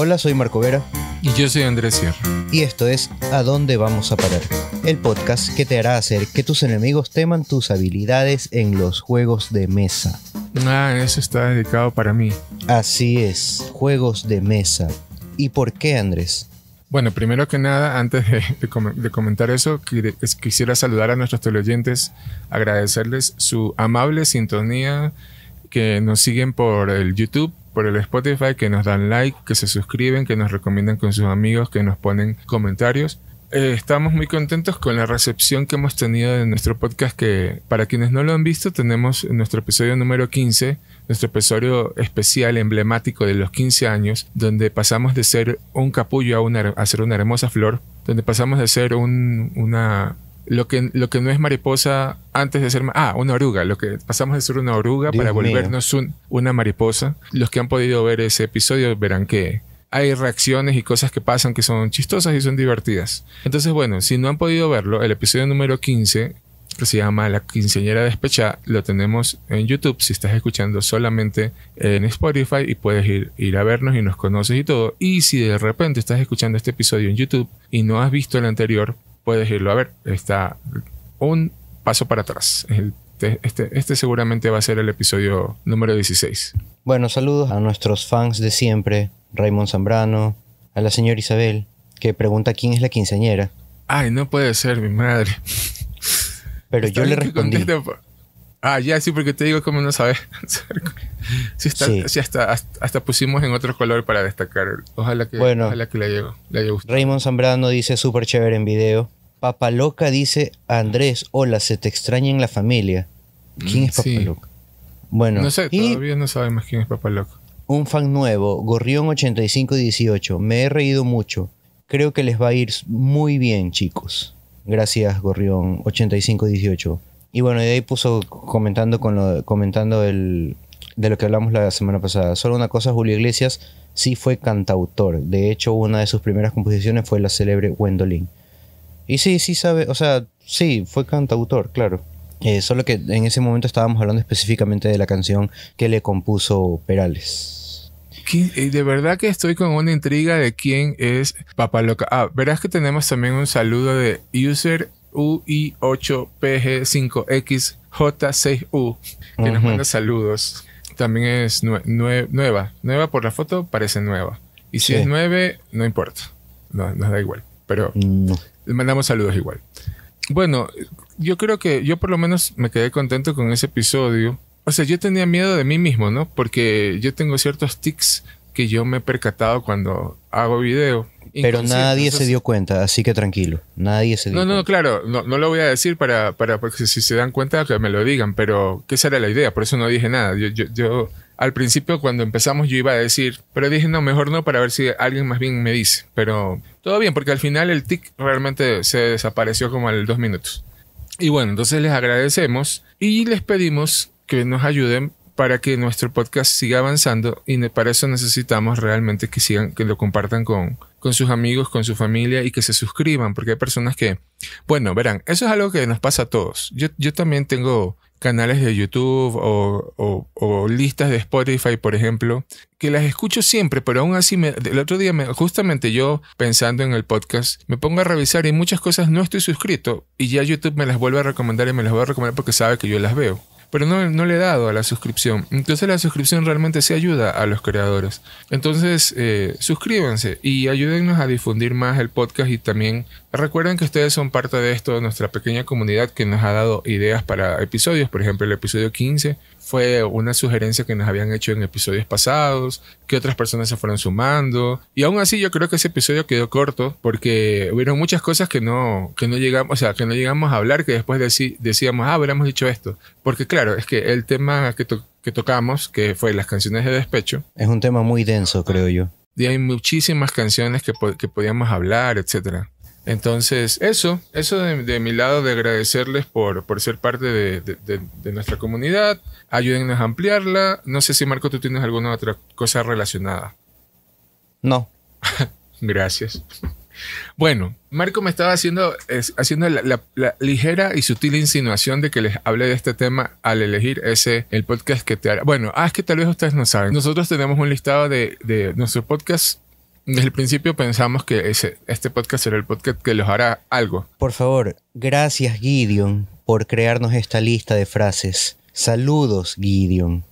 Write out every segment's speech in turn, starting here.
Hola, soy Marco Vera. Y yo soy Andrés Sierra. Y esto es ¿A dónde vamos a parar? El podcast que te hará hacer que tus enemigos teman tus habilidades en los juegos de mesa. Ah, eso está dedicado para mí. Así es, juegos de mesa. ¿Y por qué, Andrés? Bueno, primero que nada, antes de, comentar eso, quisiera saludar a nuestros teleoyentes, agradecerles su amable sintonía que nos siguen por el YouTube, por el Spotify, que nos dan like, que se suscriben, que nos recomiendan con sus amigos, que nos ponen comentarios. Eh, estamos muy contentos con la recepción que hemos tenido de nuestro podcast que para quienes no lo han visto tenemos nuestro episodio número 15, nuestro episodio especial emblemático de los 15 años, donde pasamos de ser un capullo a, una, ser una hermosa flor, donde pasamos de ser un, una lo que, lo que no es mariposa antes de ser... Ah, una oruga. Lo que pasamos de ser una oruga para volvernos una mariposa. Los que han podido ver ese episodio verán que hay reacciones y cosas que pasan que son chistosas y son divertidas. Entonces, bueno, si no han podido verlo, el episodio número 15, que se llama La quinceañera despechada, lo tenemos en YouTube. Si estás escuchando solamente en Spotify y puedes ir, ir a vernos y nos conoces y todo. Y si de repente estás escuchando este episodio en YouTube y no has visto el anterior, puedes irlo a ver. Está un paso para atrás. Este, este, seguramente va a ser el episodio número 16. Bueno, saludos a nuestros fans de siempre, Raymond Zambrano, a la señora Isabel, que pregunta quién es la quinceañera. Ay, no puede ser, mi madre. Pero yo le respondí. Ah, ya, sí, porque te digo cómo no sabes. sí, hasta, pusimos en otro color para destacar. Ojalá que, ojalá que le, le haya gustado. Raymond Zambrano dice súper chévere en video. Papaloca dice, Andrés, hola, se te extraña en la familia. ¿Quién es mm, Papaloca? Bueno, no sé, todavía no sabemos quién es Papaloca. Un fan nuevo, Gorrión8518. Me he reído mucho. Creo que les va a ir muy bien, chicos. Gracias, Gorrión8518. Y bueno, de ahí puso comentando, con lo, comentando de lo que hablamos la semana pasada. Solo una cosa, Julio Iglesias sí fue cantautor. De hecho, una de sus primeras composiciones fue la célebre Wendolin. Y sí, sí sabe, o sea, sí, fue cantautor, claro. Eh, solo que en ese momento estábamos hablando específicamente de la canción que le compuso Perales. Y eh, De verdad que estoy con una intriga de quién es Papaloca. Ah, verás que tenemos también un saludo de user UI8PG5XJ6U que nos manda saludos. También es nueva. Nueva por la foto parece nueva. Y si es nueve, no importa. No, nos da igual. Pero no. Le mandamos saludos igual. Bueno, yo creo que yo por lo menos me quedé contento con ese episodio. O sea, yo tenía miedo de mí mismo, ¿no? Porque yo tengo ciertos tics que yo me he percatado cuando hago video. Pero nadie se dio cuenta, así que tranquilo. Nadie se dio no, no, No, claro, no, no lo voy a decir para, para porque si se dan cuenta que me lo digan, pero qué será la idea, por eso no dije nada. yo, yo al principio cuando empezamos yo iba a decir, pero dije no, mejor no para ver si alguien más bien me dice. Pero todo bien, porque al final el tic realmente se desapareció como al dos minutos. Y bueno, entonces les agradecemos y les pedimos que nos ayuden para que nuestro podcast siga avanzando y para eso necesitamos realmente que sigan, que lo compartan con, con sus amigos, con su familia y que se suscriban, porque hay personas que, bueno, verán, eso es algo que nos pasa a todos. yo también tengo canales de YouTube o, listas de Spotify, por ejemplo, que las escucho siempre, pero aún así, el otro día, me, justamente yo pensando en el podcast, me pongo a revisar y muchas cosas no estoy suscrito y ya YouTube me las vuelve a recomendar y me las voy a recomendar porque sabe que yo las veo. Pero no, no le he dado a la suscripción. Entonces la suscripción realmente se ayuda a los creadores. Entonces eh, suscríbanse y ayúdennos a difundir más el podcast y también Recuerden que ustedes son parte de esto, de nuestra pequeña comunidad que nos ha dado ideas para episodios. Por ejemplo, el episodio 15 fue una sugerencia que nos habían hecho en episodios pasados, que otras personas se fueron sumando. Y aún así yo creo que ese episodio quedó corto porque hubieron muchas cosas que no, que no llegamos, o sea, que no llegamos a hablar, que después decíamos, ah, hubiéramos dicho esto. Porque claro, es que el tema que, tocamos, que fue las canciones de despecho. Es un tema muy denso, creo yo. Y hay muchísimas canciones que, que podíamos hablar, etcétera. Entonces, eso, eso de, mi lado, de agradecerles por, ser parte de, nuestra comunidad, ayúdennos a ampliarla. No sé si Marco, tú tienes alguna otra cosa relacionada. No. Gracias. Bueno, Marco me estaba haciendo, haciendo la, ligera y sutil insinuación de que les hablé de este tema al elegir ese, el podcast que te hará. Bueno, ah, es que tal vez ustedes no saben. Nosotros tenemos un listado de, de nuestros podcasts. Desde el principio pensamos que ese, este podcast será el podcast que los hará algo. Por favor, gracias Gideon por crearnos esta lista de frases. Saludos Gideon.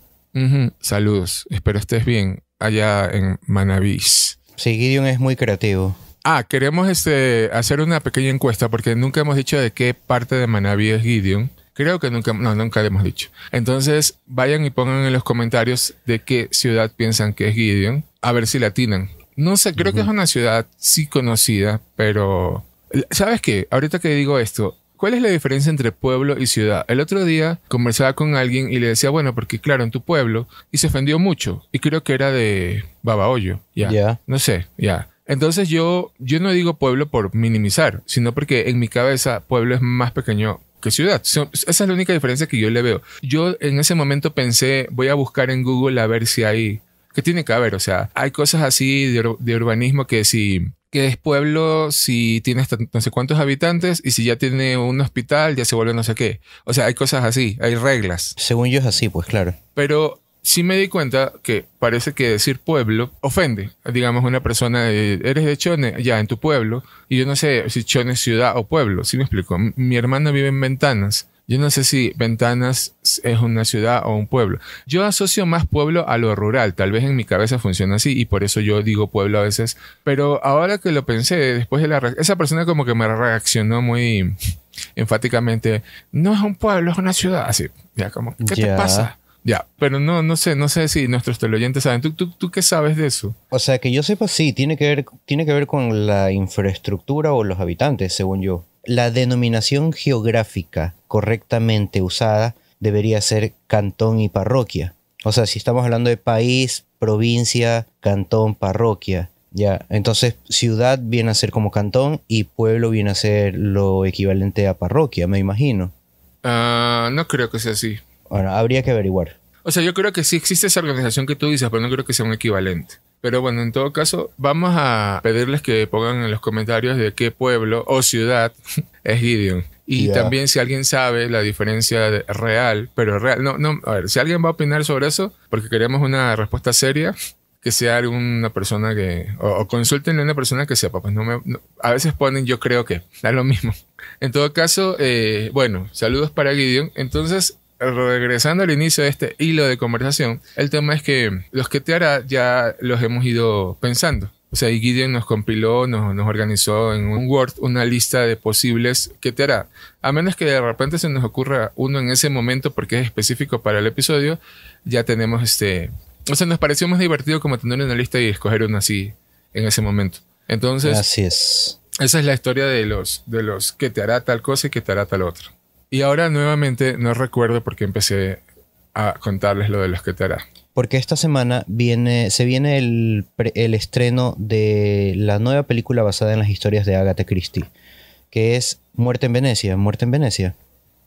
Saludos, espero estés bien allá en Manabí. Sí, Gideon es muy creativo. Ah, queremos este, hacer una pequeña encuesta porque nunca hemos dicho de qué parte de Manabí es Gideon. Creo que nunca, no, nunca hemos dicho. Entonces, vayan y pongan en los comentarios de qué ciudad piensan que es Gideon. A ver si la atinan. No sé, creo que es una ciudad sí conocida, pero... ¿Sabes qué? Ahorita que digo esto, ¿cuál es la diferencia entre pueblo y ciudad? El otro día conversaba con alguien y le decía, bueno, porque claro, en tu pueblo, y se ofendió mucho, y creo que era de Babahoyo, ya. No sé, ya. Entonces yo, yo no digo pueblo por minimizar, sino porque en mi cabeza pueblo es más pequeño que ciudad. Esa es la única diferencia que yo le veo. Yo en ese momento pensé, voy a buscar en Google a ver si hay que tiene que haber. O sea, hay cosas así de, urbanismo que si que es pueblo si tiene no sé cuántos habitantes y si ya tiene un hospital ya se vuelve no sé qué. O sea, hay cosas así, hay reglas. Según yo es así, pues claro. Pero sí me di cuenta que parece que decir pueblo ofende. Digamos, una persona, de, eh, eres de Chone, ya en tu pueblo, y yo no sé si Chone es ciudad o pueblo, si me explico. Mi hermano vive en Ventanas yo no sé si Ventanas es una ciudad o un pueblo. Yo asocio más pueblo a lo rural. Tal vez en mi cabeza funciona así y por eso yo digo pueblo a veces. Pero ahora que lo pensé, después de la... Esa persona como que me reaccionó muy enfáticamente. No es un pueblo, es una ciudad. Así. Ya como, ¿qué te pasa? Ya, pero no, no sé, no sé si nuestros teleoyentes saben. ¿Tú, tú, ¿Tú qué sabes de eso? O sea, que yo sepa, sí, tiene que, ver, tiene que ver con la infraestructura o los habitantes, según yo. La denominación geográfica correctamente usada debería ser cantón y parroquia. O sea, si estamos hablando de país, provincia, cantón, parroquia. Ya, entonces ciudad viene a ser como cantón y pueblo viene a ser lo equivalente a parroquia, me imagino. Ah, no creo que sea así. Bueno, habría que averiguar. O sea, yo creo que sí existe esa organización que tú dices, pero no creo que sea un equivalente. Pero bueno, en todo caso, vamos a pedirles que pongan en los comentarios de qué pueblo o ciudad es Gideon. Y también si alguien sabe la diferencia real, pero real, no, no, a ver, si alguien va a opinar sobre eso, porque queremos una respuesta seria, que sea alguna persona que, o, consulten a una persona que sepa, pues no me, a veces ponen yo creo que, da lo mismo. En todo caso, eh, bueno, saludos para Gideon. Entonces, regresando al inicio de este hilo de conversación, el tema es que los que te hará ya los hemos ido pensando. O sea, y Gideon nos compiló, nos, organizó en un Word una lista de posibles que te hará. A menos que de repente se nos ocurra uno en ese momento porque es específico para el episodio, ya tenemos este... O sea, nos pareció más divertido como tener una lista y escoger uno así en ese momento. Entonces... Esa es la historia de los, de los que te hará tal cosa y que te hará tal otra. Y ahora nuevamente no recuerdo por qué empecé a contarles lo de los que te hará. Porque esta semana viene, se viene el, estreno de la nueva película basada en las historias de Agatha Christie, que es Muerte en Venecia, Muerte en Venecia.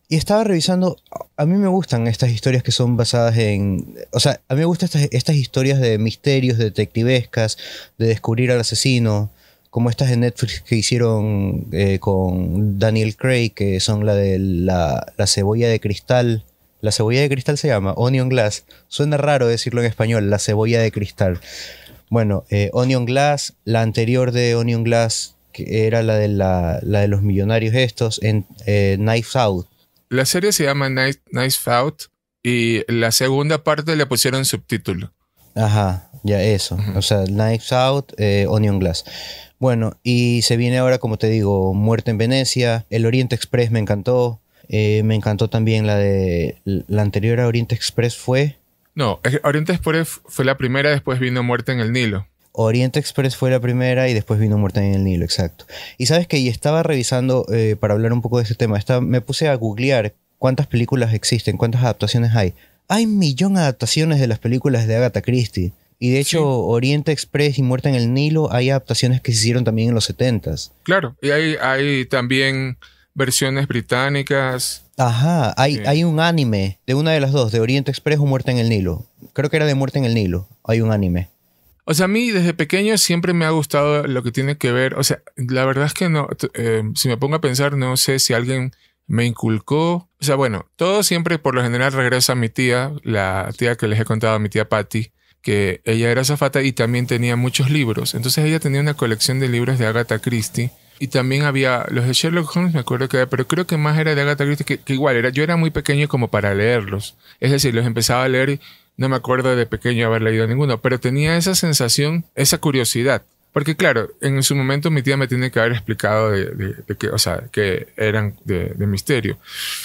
Y estaba revisando, a mí me gustan estas historias que son basadas en, o sea, a mí me gustan estas, estas historias de misterios, detectivescas, de descubrir al asesino, como estas de Netflix que hicieron eh, con Daniel Craig, que son la de la, cebolla de cristal. La cebolla de cristal se llama Onion Glass. Suena raro decirlo en español, la cebolla de cristal. Bueno, eh, Onion Glass, la anterior de Onion Glass, que era la de, la, de los millonarios estos, en eh, Knife Out. La serie se llama Knife, Out y la segunda parte le pusieron subtítulo. Ajá, ya eso. O sea, Knives Out, Onion Glass. Bueno, y se viene ahora, como te digo, Muerte en Venecia, El Oriente Express me encantó, eh, me encantó también la de... La anterior a Oriente Express fue... No, Oriente Express fue la primera, después vino Muerte en el Nilo. Oriente Express fue la primera y después vino Muerte en el Nilo, exacto. Y sabes que estaba revisando, eh, para hablar un poco de ese tema, me puse a googlear cuántas películas existen, cuántas adaptaciones hay. Hay millón de adaptaciones de las películas de Agatha Christie. Y de hecho, Oriente Express y Muerte en el Nilo, hay adaptaciones que se hicieron también en los 70s. Claro, y hay, también versiones británicas. Ajá, hay, hay un anime de una de las dos, de Oriente Express o Muerte en el Nilo. Creo que era de Muerte en el Nilo, hay un anime. O sea, a mí desde pequeño siempre me ha gustado lo que tiene que ver, o sea, la verdad es que no, eh, si me pongo a pensar, no sé si alguien me inculcó, o sea, bueno, todo siempre por lo general regresa a mi tía, la tía que les he contado, mi tía Patty, que ella era zafata y también tenía muchos libros. Entonces ella tenía una colección de libros de Agatha Christie. Y también había los de Sherlock Holmes, me acuerdo que había, pero creo que más era de Agatha Christie, que, igual era, yo era muy pequeño como para leerlos. Es decir, los empezaba a leer y no me acuerdo de pequeño haber leído ninguno, pero tenía esa sensación, esa curiosidad. Porque claro, en su momento mi tía me tiene que haber explicado de, que, o sea, que eran de, misterio.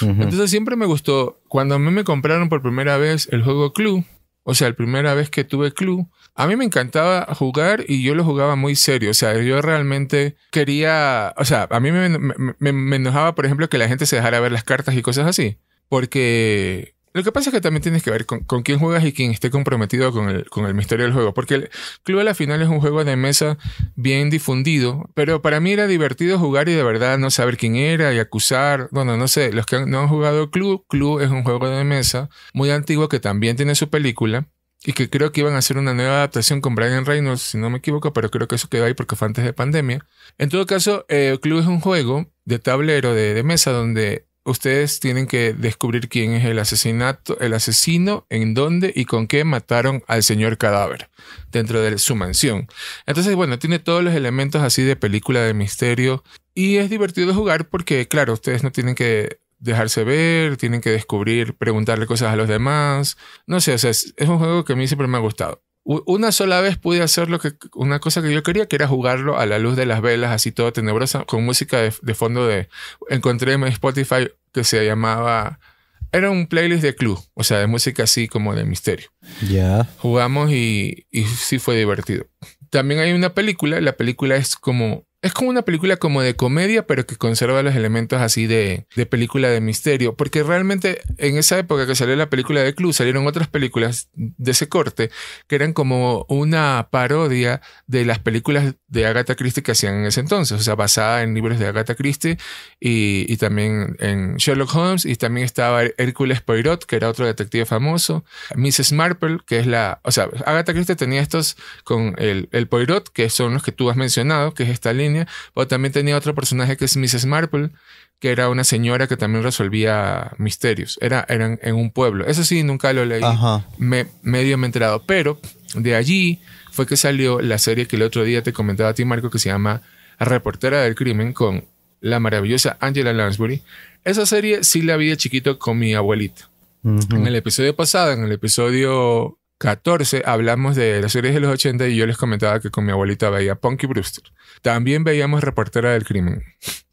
Entonces siempre me gustó, cuando a mí me compraron por primera vez el juego Clue, o sea, la primera vez que tuve club, a mí me encantaba jugar y yo lo jugaba muy serio. O sea, yo realmente quería, o sea, a mí me, me enojaba, por ejemplo, que la gente se dejara ver las cartas y cosas así. Porque lo que pasa es que también tienes que ver con, quién juegas y quién esté comprometido con el, con el misterio del juego. Porque el Club a la final es un juego de mesa bien difundido, pero para mí era divertido jugar y de verdad no saber quién era y acusar. Bueno, no sé, los que no han jugado Club, Club es un juego de mesa muy antiguo que también tiene su película y que creo que iban a hacer una nueva adaptación con Brian Reynolds, si no me equivoco, pero creo que eso quedó ahí porque fue antes de pandemia. En todo caso, eh, Club es un juego de tablero, de mesa, donde ustedes tienen que descubrir quién es el asesinato, el asesino, en dónde y con qué mataron al señor cadáver dentro de su mansión. Entonces, bueno, tiene todos los elementos así de película de misterio y es divertido jugar porque, claro, ustedes no tienen que dejarse ver, tienen que descubrir, preguntarle cosas a los demás. No sé, o sea, es, es un juego que a mí siempre me ha gustado una sola vez pude hacer lo que, una cosa que yo quería, que era jugarlo a la luz de las velas, así todo tenebrosa, con música de, fondo de... Encontré en Spotify que se llamaba... Era un playlist de club, o sea, de música así como de misterio. Ya. Jugamos y, y sí fue divertido. También hay una película, la película es como es como una película como de comedia, pero que conserva los elementos así de, película de misterio. Porque realmente en esa época que salió la película de Clue, salieron otras películas de ese corte que eran como una parodia de las películas de Agatha Christie que hacían en ese entonces. O sea, basada en libros de Agatha Christie y, también en Sherlock Holmes. Y también estaba Hércules Poirot, que era otro detective famoso. Mrs. Marple, que es la... O sea, Agatha Christie tenía estos con el, el Poirot, que son los que tú has mencionado, que es esta pero también tenía otro personaje que es Mrs. Marple, que era una señora que también resolvía misterios. Era, eran en un pueblo. Eso sí, nunca lo leí. medio me he enterado. Pero de allí fue que salió la serie que el otro día te comentaba a ti, Marco, que se llama Reportera del Crimen con la maravillosa Angela Lansbury. Esa serie sí la vi de chiquito con mi abuelita. En el episodio pasado, en el episodio 14 hablamos de las series de los 80 y yo les comentaba que con mi abuelita veía Punky Brewster. También veíamos Reportera del Crimen.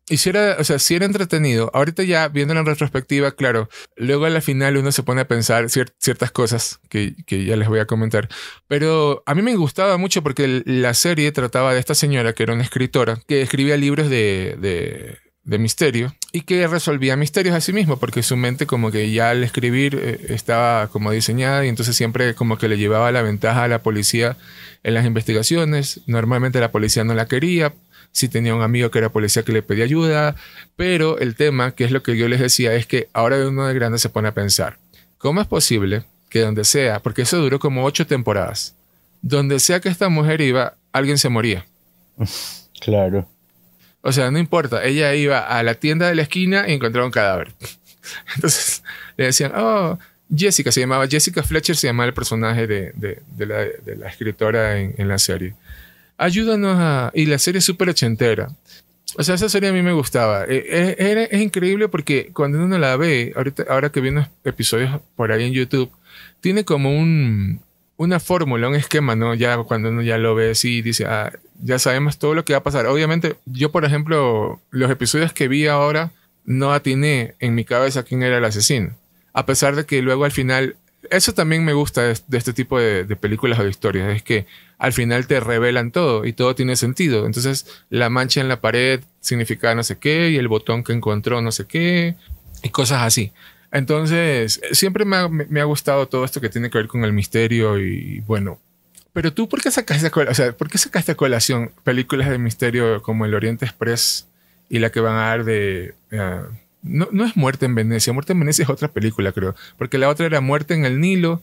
Y si era, o sea, si era entretenido, ahorita ya viendo en retrospectiva, claro, luego a la final uno se pone a pensar ciertas cosas que, ya les voy a comentar. Pero a mí me gustaba mucho porque la serie trataba de esta señora que era una escritora que escribía libros de de misterio y que resolvía misterios a sí mismo porque su mente como que ya al escribir eh, estaba como diseñada y entonces siempre como que le llevaba la ventaja a la policía en las investigaciones. Normalmente la policía no la quería, si tenía un amigo que era policía que le pedía ayuda, pero el tema, que es lo que yo les decía, es que ahora uno de grande se pone a pensar, ¿cómo es posible que donde sea, porque eso duró como ocho temporadas, donde sea que esta mujer iba, alguien se moría? Claro. O sea, no importa. Ella iba a la tienda de la esquina y encontraba un cadáver. Entonces le decían, oh, Jessica se llamaba, Jessica Fletcher se llamaba el personaje de, de, la, escritora en, la serie. Ayúdanos a... Y la serie es súper ochentera. O sea, esa serie a mí me gustaba. E-, e-, es, increíble porque cuando uno la ve, ahorita, ahora que vi unos episodios por ahí en YouTube, tiene como un, una fórmula, un esquema, ¿no? Ya cuando uno ya lo ve y dice, ah, ya sabemos todo lo que va a pasar. Obviamente, yo, por ejemplo, los episodios que vi ahora, no atiné en mi cabeza quién era el asesino. A pesar de que luego al final, eso también me gusta de, este tipo de, películas o de historias, es que al final te revelan todo y todo tiene sentido. Entonces, la mancha en la pared significa no sé qué y el botón que encontró no sé qué y cosas así. Entonces, siempre me ha, gustado todo esto que tiene que ver con el misterio y bueno. Pero tú, ¿por qué sacaste, o qué a colación películas de misterio como El Oriente Express y la que van a dar de... Ah, no, no es Muerte en Venecia, Muerte en Venecia es otra película, creo. Porque la otra era Muerte en el Nilo.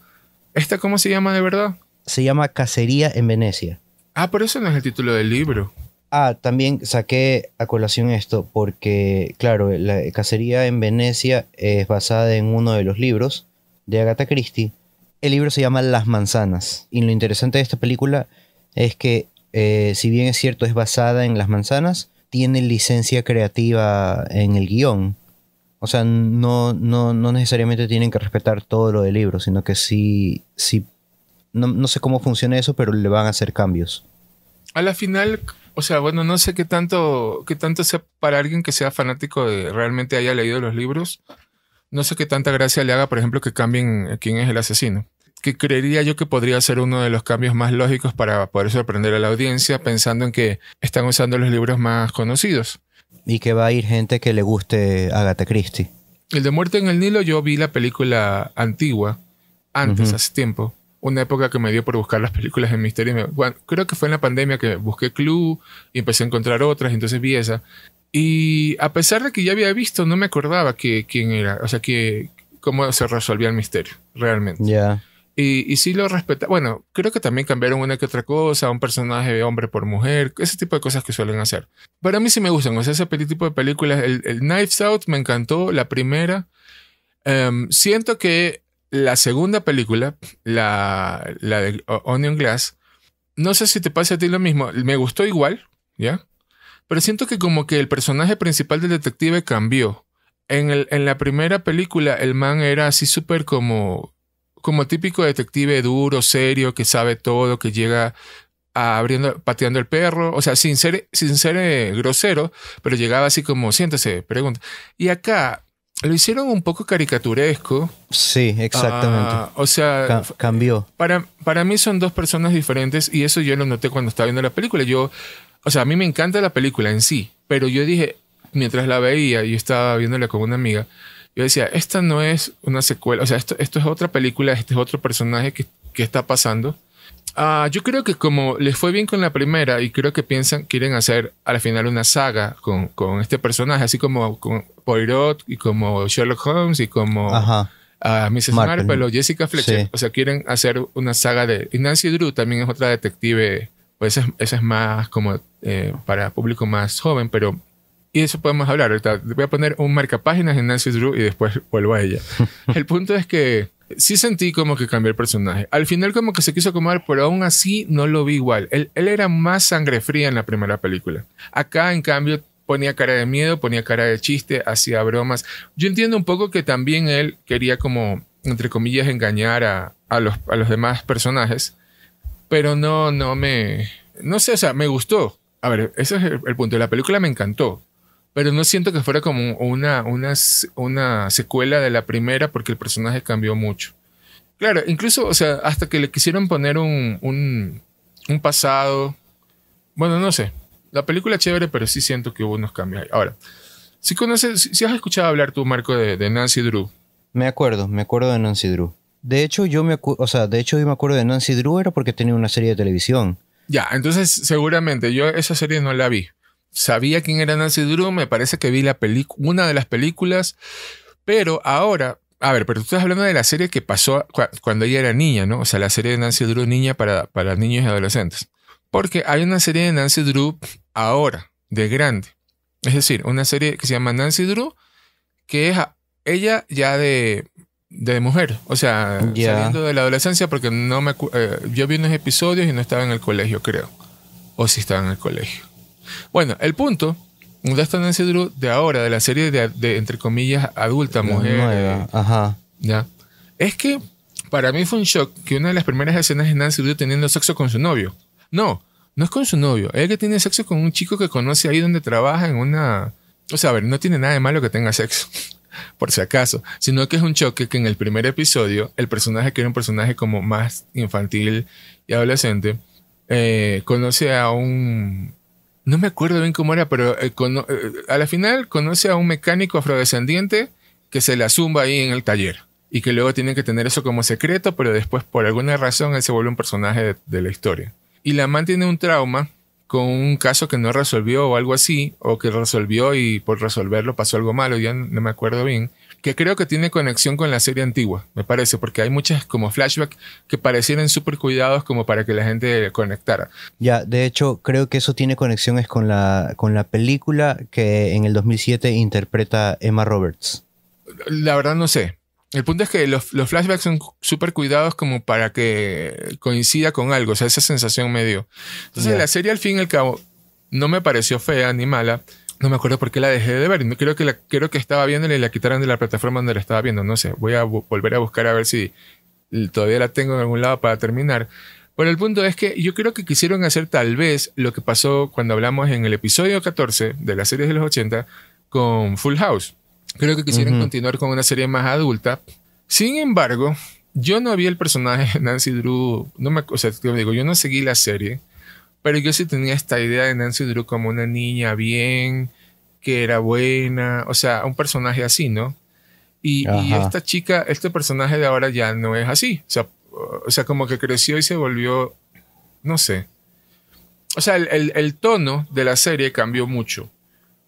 ¿Esta cómo se llama de verdad? Se llama Cacería en Venecia. Ah, pero eso no es el título del libro. Ah, también saqué a colación esto porque, claro, la cacería en Venecia es basada en uno de los libros de Agatha Christie. El libro se llama Las manzanas. Y lo interesante de esta película es que, eh, si bien es cierto, es basada en las manzanas, tiene licencia creativa en el guión. O sea, no, no, necesariamente tienen que respetar todo lo del libro, sino que sí, no, no sé cómo funciona eso, pero le van a hacer cambios. A la final, o sea, bueno, no sé qué tanto, qué tanto sea para alguien que sea fanático de realmente haya leído los libros. No sé qué tanta gracia le haga, por ejemplo, que cambien quién es el asesino. Que creería yo que podría ser uno de los cambios más lógicos para poder sorprender a la audiencia, pensando en que están usando los libros más conocidos. Y que va a ir gente que le guste Agatha Christie. El de Muerte en el Nilo, yo vi la película antigua, antes, hace tiempo una época que me dio por buscar las películas de misterio. creo que fue en la pandemia que busqué Clue y empecé a encontrar otras, entonces vi esa. Y a pesar de que ya había visto, no me acordaba que, quién era, o sea, que, cómo se resolvía el misterio, realmente. Ya. Y, y, sí lo respeta. Bueno, creo que también cambiaron una que otra cosa, un personaje de hombre por mujer, ese tipo de cosas que suelen hacer. Pero a mí sí me gustan, o sea, ese tipo de películas. El, el Knives Out me encantó, la primera. Em, siento que la segunda película, la, de Onion Glass, no sé si te pasa a ti lo mismo, me gustó igual, ¿ya? Pero siento que como que el personaje principal del detective cambió. En, la primera película el man era así súper como, como típico detective duro, serio, que sabe todo, que llega abriendo, pateando el perro, o sea, sin ser, eh, grosero, pero llegaba así como, siéntese, pregunta. Y acá lo hicieron un poco caricaturesco. Sí, exactamente. Ah, o sea, cambió. Para, para mí son dos personas diferentes y eso yo lo noté cuando estaba viendo la película. Yo, o sea, a mí me encanta la película en sí, pero yo dije, mientras la veía, y estaba viéndola con una amiga, yo decía, esta no es una secuela, o sea, esto, es otra película, este es otro personaje que, que está pasando. Ah, yo creo que como les fue bien con la primera y creo que piensan, quieren hacer al final una saga con, con este personaje, así como con Poirot y como Sherlock Holmes y como ah, Mrs. Marple o Jessica Fletcher. O sea, quieren hacer una saga de... Y Nancy Drew también es otra detective, pues esa, esa es más como eh, para público más joven, pero... Y eso podemos hablar ahorita. Voy a poner un marcapáginas en Nancy Drew y después vuelvo a ella. El punto es que sí sentí como que cambió el personaje. Al final como que se quiso comer, pero aún así no lo vi igual. Él, él era más sangre fría en la primera película. Acá, en cambio, ponía cara de miedo, ponía cara de chiste, hacía bromas. Yo entiendo un poco que también él quería como, entre comillas, engañar a, los, demás personajes, pero no, no me... No sé, o sea, me gustó. A ver, ese es el, el punto. La película me encantó pero no siento que fuera como una, una secuela de la primera porque el personaje cambió mucho. Claro, incluso, o sea, hasta que le quisieron poner un, un, pasado. Bueno, no sé. La película es chévere, pero sí siento que hubo unos cambios ahí. Ahora, si conoces, si has escuchado hablar tú, Marco, de, Nancy Drew. Me acuerdo, me acuerdo de Nancy Drew. De hecho, yo me o sea, de hecho yo me acuerdo de Nancy Drew era porque tenía una serie de televisión. Ya, entonces seguramente yo esa serie no la vi sabía quién era Nancy Drew, me parece que vi la una de las películas, pero ahora, a ver, pero tú estás hablando de la serie que pasó cuando ella era niña, ¿no? O sea, la serie de Nancy Drew niña para, para niños y adolescentes. Porque hay una serie de Nancy Drew ahora, de grande. Es decir, una serie que se llama Nancy Drew, que es ella ya de, de mujer, o sea, saliendo de la adolescencia, porque no me eh, yo vi unos episodios y no estaba en el colegio, creo. O si estaba en el colegio. Bueno, el punto de esta Nancy Drew de ahora, de la serie de, entre comillas, adulta mujer. Eh, ajá. Ya. Es que para mí fue un shock que una de las primeras escenas de Nancy Drew teniendo sexo con su novio. No, no es con su novio. Es que tiene sexo con un chico que conoce ahí donde trabaja en una. O sea, a ver, no tiene nada de malo que tenga sexo. por si acaso, sino que es un choque que en el primer episodio el personaje que era un personaje como más infantil y adolescente eh, conoce a un no me acuerdo bien cómo era, pero eh, eh, a la final conoce a un mecánico afrodescendiente que se la zumba ahí en el taller y que luego tiene que tener eso como secreto, pero después por alguna razón él se vuelve un personaje de, la historia. Y la man tiene un trauma con un caso que no resolvió o algo así, o que resolvió y por resolverlo pasó algo malo, ya no me acuerdo bien, que creo que tiene conexión con la serie antigua, me parece, porque hay muchas como flashbacks que parecieran súper cuidados como para que la gente conectara. Ya, de hecho, creo que eso tiene conexiones con la, con la película que en el 2007 interpreta Emma Roberts. La verdad no sé. El punto es que los, flashbacks son súper cuidados como para que coincida con algo, o sea, esa sensación me dio. Entonces, la serie al fin y al cabo no me pareció fea ni mala, no me acuerdo por qué la dejé de ver. No, creo, que la, creo que estaba viéndola y la quitaron de la plataforma donde la estaba viendo. No sé, voy a volver a buscar a ver si todavía la tengo en algún lado para terminar. Pero el punto es que yo creo que quisieron hacer tal vez lo que pasó cuando hablamos en el episodio 14 de la serie de los 80 con Full House. Creo que quisieron continuar con una serie más adulta. Sin embargo, yo no vi el personaje de Nancy Drew, no me, o sea, te digo, yo no seguí la serie. Pero yo sí tenía esta idea de Nancy Drew como una niña bien, que era buena, o sea, un personaje así, ¿no? Y, esta chica, este personaje de ahora ya no es así. O sea, o sea como que creció y se volvió, no sé. O sea, el, el, tono de la serie cambió mucho.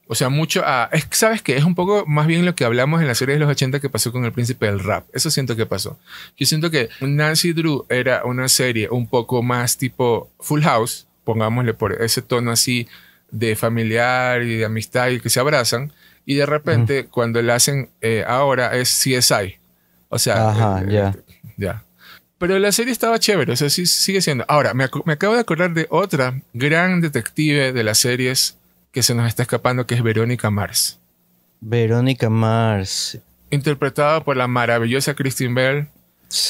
O sea, mucho a... Es, ¿Sabes qué? Es un poco más bien lo que hablamos en la serie de los 80 que pasó con El Príncipe del Rap. Eso siento que pasó. Yo siento que Nancy Drew era una serie un poco más tipo Full House, pongámosle por ese tono así de familiar y de amistad y que se abrazan. Y de repente, cuando le hacen eh, ahora es CSI. O sea, eh, ya. ya. Pero la serie estaba chévere, o sea, sí, sigue siendo. Ahora, me, acabo de acordar de otra gran detective de las series que se nos está escapando, que es Verónica Mars. Verónica Mars. Interpretada por la maravillosa Christine Bell.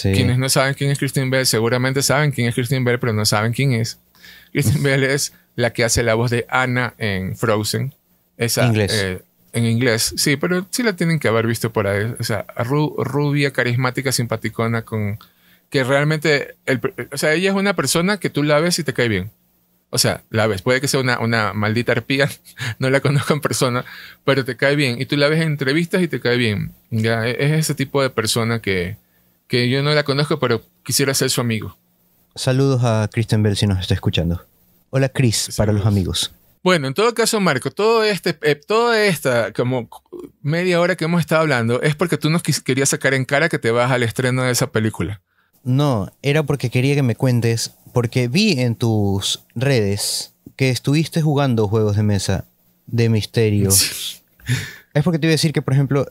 Quienes no saben quién es Christine Bell, seguramente saben quién es Christine Bell, pero no saben quién es. Kristen Bell es la que hace la voz de Anna en Frozen. Eh, en inglés, sí, pero sí la tienen que haber visto por ahí. O sea, rubia, carismática, simpaticona, con que realmente, o sea, ella es una persona que tú la ves y te cae bien. O sea, la ves, puede que sea una, una maldita arpía, no la conozco en persona, pero te cae bien. Y tú la ves en entrevistas y te cae bien. E, es ese tipo de persona que, que yo no la conozco, pero quisiera ser su amigo. Saludos a Kristen Bell si nos está escuchando. Hola Chris, para los amigos. Bueno, en todo caso, Marco, todo este, eh, toda esta como media hora que hemos estado hablando es porque tú nos querías sacar en cara que te vas al estreno de esa película. No, era porque quería que me cuentes, porque vi en tus redes que estuviste jugando juegos de mesa de misterio. Es porque te iba a decir que, por ejemplo,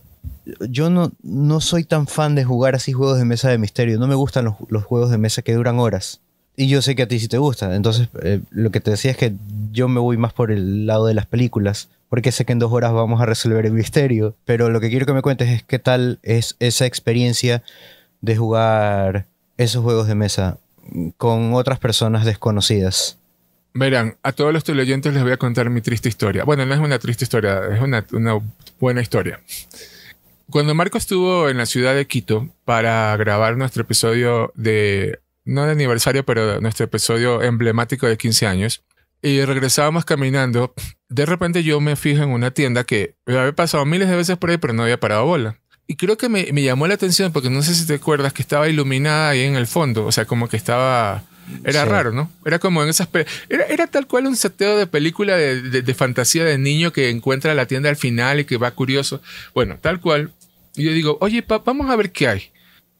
yo no, no soy tan fan de jugar así juegos de mesa de misterio. No me gustan los, juegos de mesa que duran horas. Y yo sé que a ti sí te gusta. Entonces, eh, lo que te decía es que yo me voy más por el lado de las películas, porque sé que en dos horas vamos a resolver el misterio. Pero lo que quiero que me cuentes es qué tal es esa experiencia de jugar esos juegos de mesa con otras personas desconocidas. Verán, a todos los teleoyentes les voy a contar mi triste historia. Bueno, no es una triste historia, es una, una buena historia. Cuando Marco estuvo en la ciudad de Quito para grabar nuestro episodio de, no de aniversario, pero nuestro episodio emblemático de 15 años, y regresábamos caminando, de repente yo me fijo en una tienda que había pasado miles de veces por ahí, pero no había parado bola. Y creo que me, llamó la atención porque no sé si te acuerdas que estaba iluminada ahí en el fondo, o sea, como que estaba... Era raro, ¿no? Era como en esas... Era, tal cual un seteo de película de, de, fantasía de niño que encuentra la tienda al final y que va curioso. Bueno, tal cual yo digo, oye, papá, vamos a ver qué hay.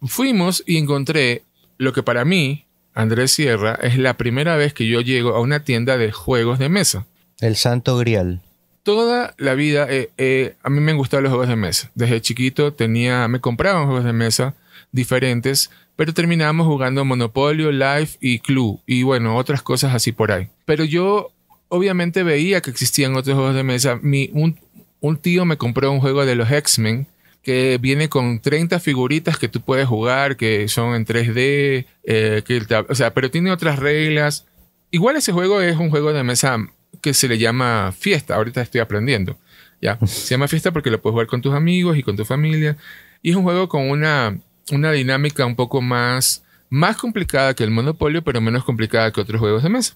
Fuimos y encontré lo que para mí, Andrés Sierra, es la primera vez que yo llego a una tienda de juegos de mesa. El Santo Grial. Toda la vida eh, eh, a mí me han gustado los juegos de mesa. Desde chiquito tenía, me compraban juegos de mesa diferentes, pero terminábamos jugando Monopolio, Life y Clue y bueno, otras cosas así por ahí. Pero yo obviamente veía que existían otros juegos de mesa. un, un tío me compró un juego de los X-Men que viene con 30 figuritas que tú puedes jugar, que son en 3D, eh, que o sea, pero tiene otras reglas. Igual ese juego es un juego de mesa que se le llama fiesta, ahorita estoy aprendiendo. Ya, se llama fiesta porque lo puedes jugar con tus amigos y con tu familia. Y es un juego con una, una dinámica un poco más, más complicada que el Monopolio, pero menos complicada que otros juegos de mesa.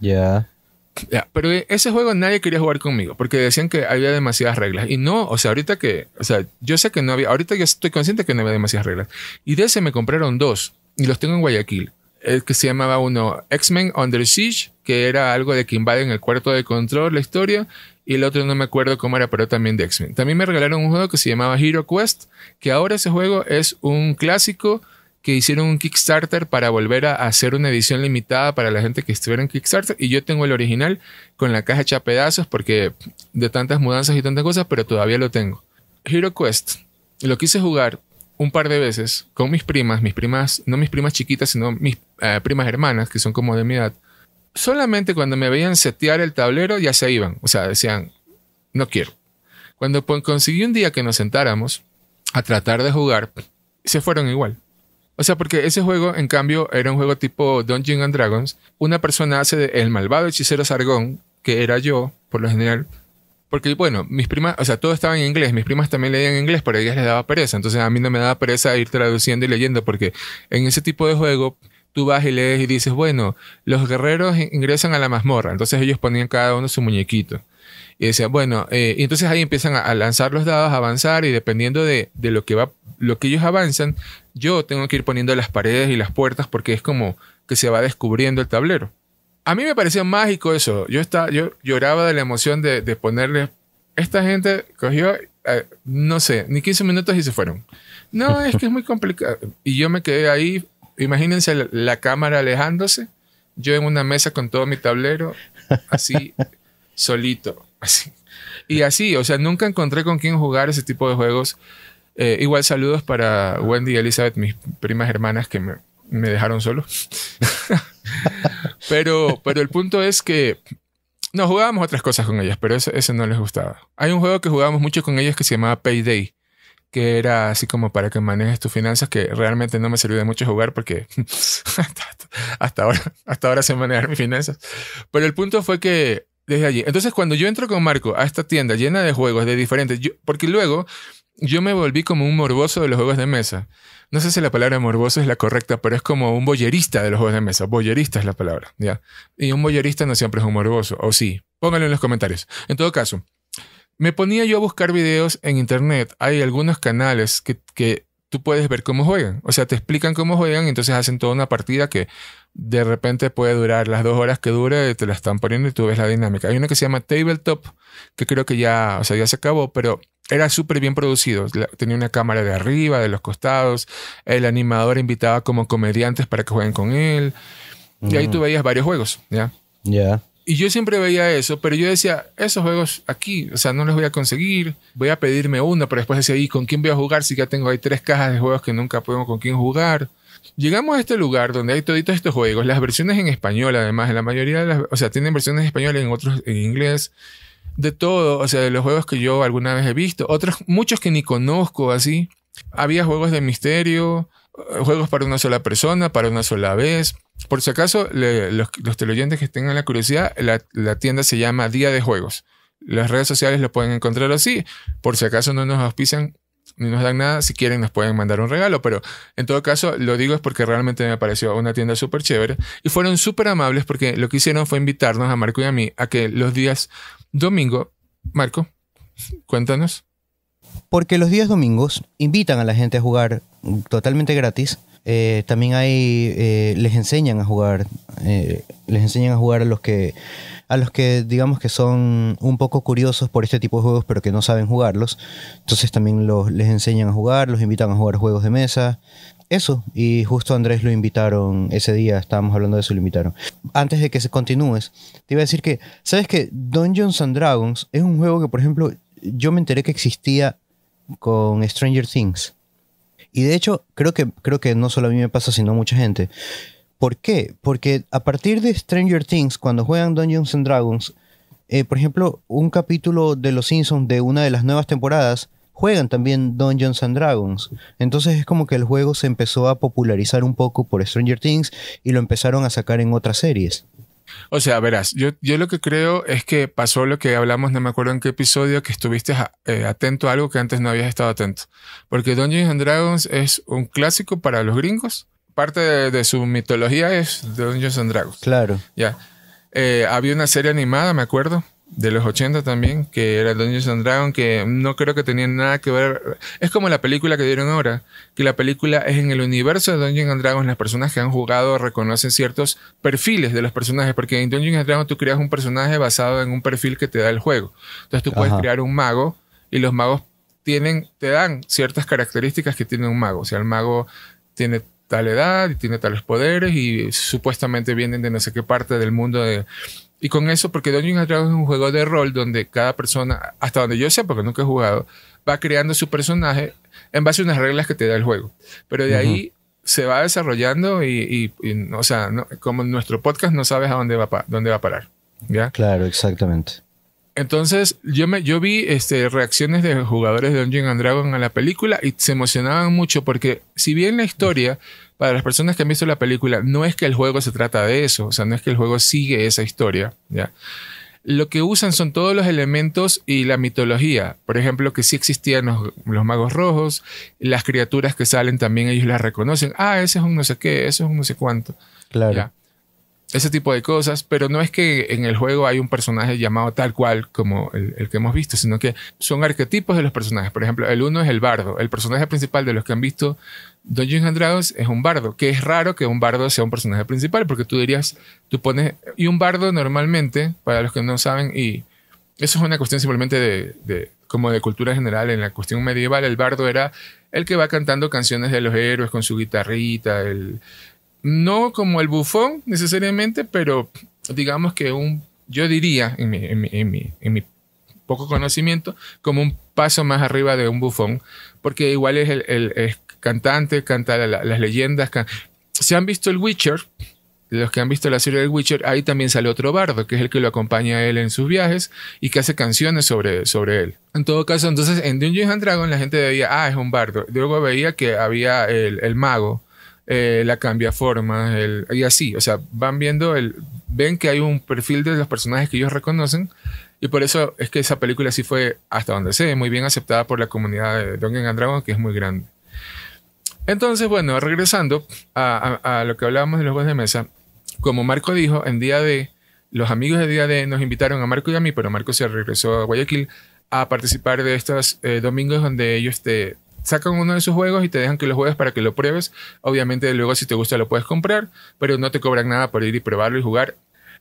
Ya pero ese juego nadie quería jugar conmigo porque decían que había demasiadas reglas. Y no, o sea, ahorita que, o sea, yo sé que no había, ahorita ya estoy consciente que no había demasiadas reglas. Y de ese me compraron dos y los tengo en Guayaquil. El que se llamaba uno X-Men Under Siege, que era algo de que invaden el cuarto de control, la historia. Y el otro no me acuerdo cómo era, pero también de X-Men. También me regalaron un juego que se llamaba Hero Quest, que ahora ese juego es un clásico que hicieron un Kickstarter para volver a hacer una edición limitada para la gente que estuviera en Kickstarter. Y yo tengo el original con la caja hecha pedazos porque de tantas mudanzas y tantas cosas, pero todavía lo tengo. Hero Quest. Lo quise jugar un par de veces con mis primas, mis primas, no mis primas chiquitas, sino mis eh, primas hermanas, que son como de mi edad. Solamente cuando me veían setear el tablero ya se iban. O sea, decían, no quiero. Cuando pues, conseguí un día que nos sentáramos a tratar de jugar, se fueron igual. O sea, porque ese juego, en cambio, era un juego tipo Dungeons and Dragons. Una persona hace el malvado hechicero Sargón, que era yo, por lo general. Porque, bueno, mis primas, o sea, todo estaba en inglés. Mis primas también leían inglés, pero a ellas les daba pereza. Entonces a mí no me daba pereza ir traduciendo y leyendo, porque en ese tipo de juego tú vas y lees y dices, bueno, los guerreros ingresan a la mazmorra. Entonces ellos ponían cada uno su muñequito. Y decían, bueno, eh", y entonces ahí empiezan a, lanzar los dados, a avanzar y dependiendo de, de lo que va lo que ellos avanzan, yo tengo que ir poniendo las paredes y las puertas porque es como que se va descubriendo el tablero. A mí me parecía mágico eso. Yo, estaba, yo lloraba de la emoción de, de ponerle... Esta gente cogió, eh, no sé, ni 15 minutos y se fueron. No, es que es muy complicado. Y yo me quedé ahí, imagínense la cámara alejándose, yo en una mesa con todo mi tablero, así, solito, así. Y así, o sea, nunca encontré con quién jugar ese tipo de juegos eh, igual saludos para Wendy y Elizabeth, mis primas hermanas que me, dejaron solo. pero, pero el punto es que no jugábamos otras cosas con ellas, pero eso, no les gustaba. Hay un juego que jugábamos mucho con ellas que se llamaba Payday que era así como para que manejes tus finanzas, que realmente no me sirvió de mucho jugar porque hasta, ahora, hasta ahora sé manejar mis finanzas. Pero el punto fue que desde allí. Entonces, cuando yo entro con Marco a esta tienda llena de juegos de diferentes, porque luego yo me volví como un morboso de los juegos de mesa. No sé si la palabra morboso es la correcta, pero es como un boyerista de los juegos de mesa. Boyerista es la palabra, ¿ya? Y un boyerista no siempre es un morboso, o sí. Pónganlo en los comentarios. En todo caso, me ponía yo a buscar videos en internet. Hay algunos canales que, tú puedes ver cómo juegan. O sea, te explican cómo juegan y entonces hacen toda una partida que de repente puede durar las dos horas que dura y te la están poniendo y tú ves la dinámica. Hay uno que se llama Tabletop, que creo que ya, o sea, ya se acabó, pero era súper bien producido. Tenía una cámara de arriba, de los costados. El animador invitaba como comediantes para que jueguen con él. Y ahí mm. tú veías varios juegos, ¿ya? Ya. Y yo siempre veía eso, pero yo decía, esos juegos aquí, o sea, no los voy a conseguir, voy a pedirme uno, pero después decía, ¿y con quién voy a jugar si ya tengo ahí tres cajas de juegos que nunca puedo con quién jugar? Llegamos a este lugar donde hay toditos estos juegos, las versiones en español además, en la mayoría de las, o sea, tienen versiones en español en otros en inglés, de todo, o sea, de los juegos que yo alguna vez he visto, otros, muchos que ni conozco así. Había juegos de misterio, eh, juegos para una sola persona, para una sola vez. Por si acaso, los, los, teleoyentes que tengan la curiosidad, la, la, tienda se llama Día de Juegos. Las redes sociales lo pueden encontrar así. Por si acaso no nos auspician ni nos dan nada, si quieren nos pueden mandar un regalo, pero en todo caso lo digo es porque realmente me pareció una tienda súper chévere y fueron súper amables porque lo que hicieron fue invitarnos a Marco y a mí a que los días Domingo, Marco, cuéntanos. Porque los días domingos invitan a la gente a jugar totalmente gratis. Eh, también hay, eh, les enseñan a jugar, eh, les enseñan a jugar a los que, a los que digamos que son un poco curiosos por este tipo de juegos, pero que no saben jugarlos. Entonces también los, les enseñan a jugar, los invitan a jugar juegos de mesa eso, y justo Andrés lo invitaron ese día, estábamos hablando de eso, lo invitaron. Antes de que se continúes, te iba a decir que, ¿sabes que Dungeons and Dragons es un juego que, por ejemplo, yo me enteré que existía con Stranger Things. Y de hecho, creo que, creo que no solo a mí me pasa, sino a mucha gente. ¿Por qué? Porque a partir de Stranger Things, cuando juegan Dungeons Dragons, eh, por ejemplo, un capítulo de Los Simpsons de una de las nuevas temporadas juegan también Dungeons and Dragons. Entonces es como que el juego se empezó a popularizar un poco por Stranger Things y lo empezaron a sacar en otras series. O sea, verás, yo, yo lo que creo es que pasó lo que hablamos, no me acuerdo en qué episodio, que estuviste eh, atento a algo que antes no habías estado atento. Porque Dungeons and Dragons es un clásico para los gringos. Parte de, su mitología es Dungeons and Dragons. Claro. Ya. Eh, había una serie animada, me acuerdo, de los 80 también, que era Dungeons and Dragons, que no creo que tenían nada que ver. Es como la película que dieron ahora, que la película es en el universo de Dungeons and Dragons, las personas que han jugado reconocen ciertos perfiles de los personajes, porque en Dungeons and Dragons tú creas un personaje basado en un perfil que te da el juego. Entonces tú puedes crear un mago y los magos tienen, te dan ciertas características que tiene un mago. O sea, el mago tiene tal edad y tiene tales poderes y supuestamente vienen de no sé qué parte del mundo de y con eso, porque Dungeons and Dragons es un juego de rol donde cada persona, hasta donde yo sé, porque nunca he jugado, va creando su personaje en base a unas reglas que te da el juego. Pero de ahí se va desarrollando y, o sea, como en nuestro podcast no sabes a dónde va, dónde va a parar. ¿ya? Claro, exactamente. Entonces, yo, me, yo vi este, reacciones de jugadores de Dungeons and Dragons a la película y se emocionaban mucho porque si bien la historia para las personas que han visto la película, no es que el juego se trata de eso, o sea, no es que el juego sigue esa historia, ¿ya? Lo que usan son todos los elementos y la mitología. Por ejemplo, que sí existían los, magos rojos, las criaturas que salen también ellos las reconocen. Ah, ese es un no sé qué, ese es un no sé cuánto. Claro ese tipo de cosas, pero no es que en el juego hay un personaje llamado tal cual como el, que hemos visto, sino que son arquetipos de los personajes. Por ejemplo, el uno es el bardo. El personaje principal de los que han visto Dungeons and Dragons es un bardo, que es raro que un bardo sea un personaje principal, porque tú dirías, tú pones, y un bardo normalmente, para los que no saben, y eso es una cuestión simplemente de como de cultura general, en la cuestión medieval, el bardo era el que va cantando canciones de los héroes con su guitarrita, el, no como el bufón necesariamente, pero digamos que un, yo diría, en mi, poco conocimiento, como un paso más arriba de un bufón, porque igual es el, cantante, canta las leyendas. se han visto el Witcher, los que han visto la serie del Witcher, ahí también sale otro bardo, que es el que lo acompaña a él en sus viajes y que hace canciones sobre, sobre él. En todo caso, entonces en Dungeons and Dragons la gente veía, ah, es un bardo. Luego veía que había el, el mago, eh, la cambia forma, y así, o sea, van viendo, el, ven que hay un perfil de los personajes que ellos reconocen, y por eso es que esa película sí fue, hasta donde sé, muy bien aceptada por la comunidad de Dungeon and Dragon, que es muy grande. Entonces, bueno, regresando a, lo que hablábamos de los juegos de mesa, como Marco dijo, en día de los amigos de día de nos invitaron a Marco y a mí, pero Marco se regresó a Guayaquil a participar de estos eh, domingos donde ellos te sacan uno de sus juegos y te dejan que lo juegues para que lo pruebes. Obviamente luego si te gusta lo puedes comprar, pero no te cobran nada por ir y probarlo y jugar.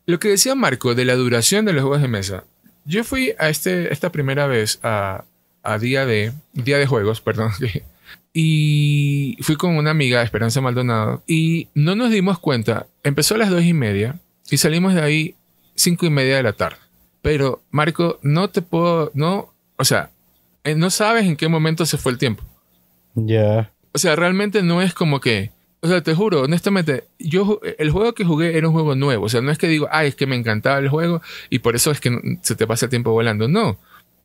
Lo que decía Marco de la duración de los juegos de mesa. Yo fui a este, esta primera vez a, día, de, día de juegos, perdón, y fui con una amiga, Esperanza Maldonado, y no nos dimos cuenta. Empezó a las dos y media y salimos de ahí cinco y media de la tarde. Pero, Marco, no te puedo, no, o sea, eh, no sabes en qué momento se fue el tiempo. Ya. O sea, realmente no es como que. O sea, te juro, honestamente, yo el juego que jugué era un juego nuevo. O sea, no es que digo, ay, es que me encantaba el juego y por eso es que se te pasa el tiempo volando. No.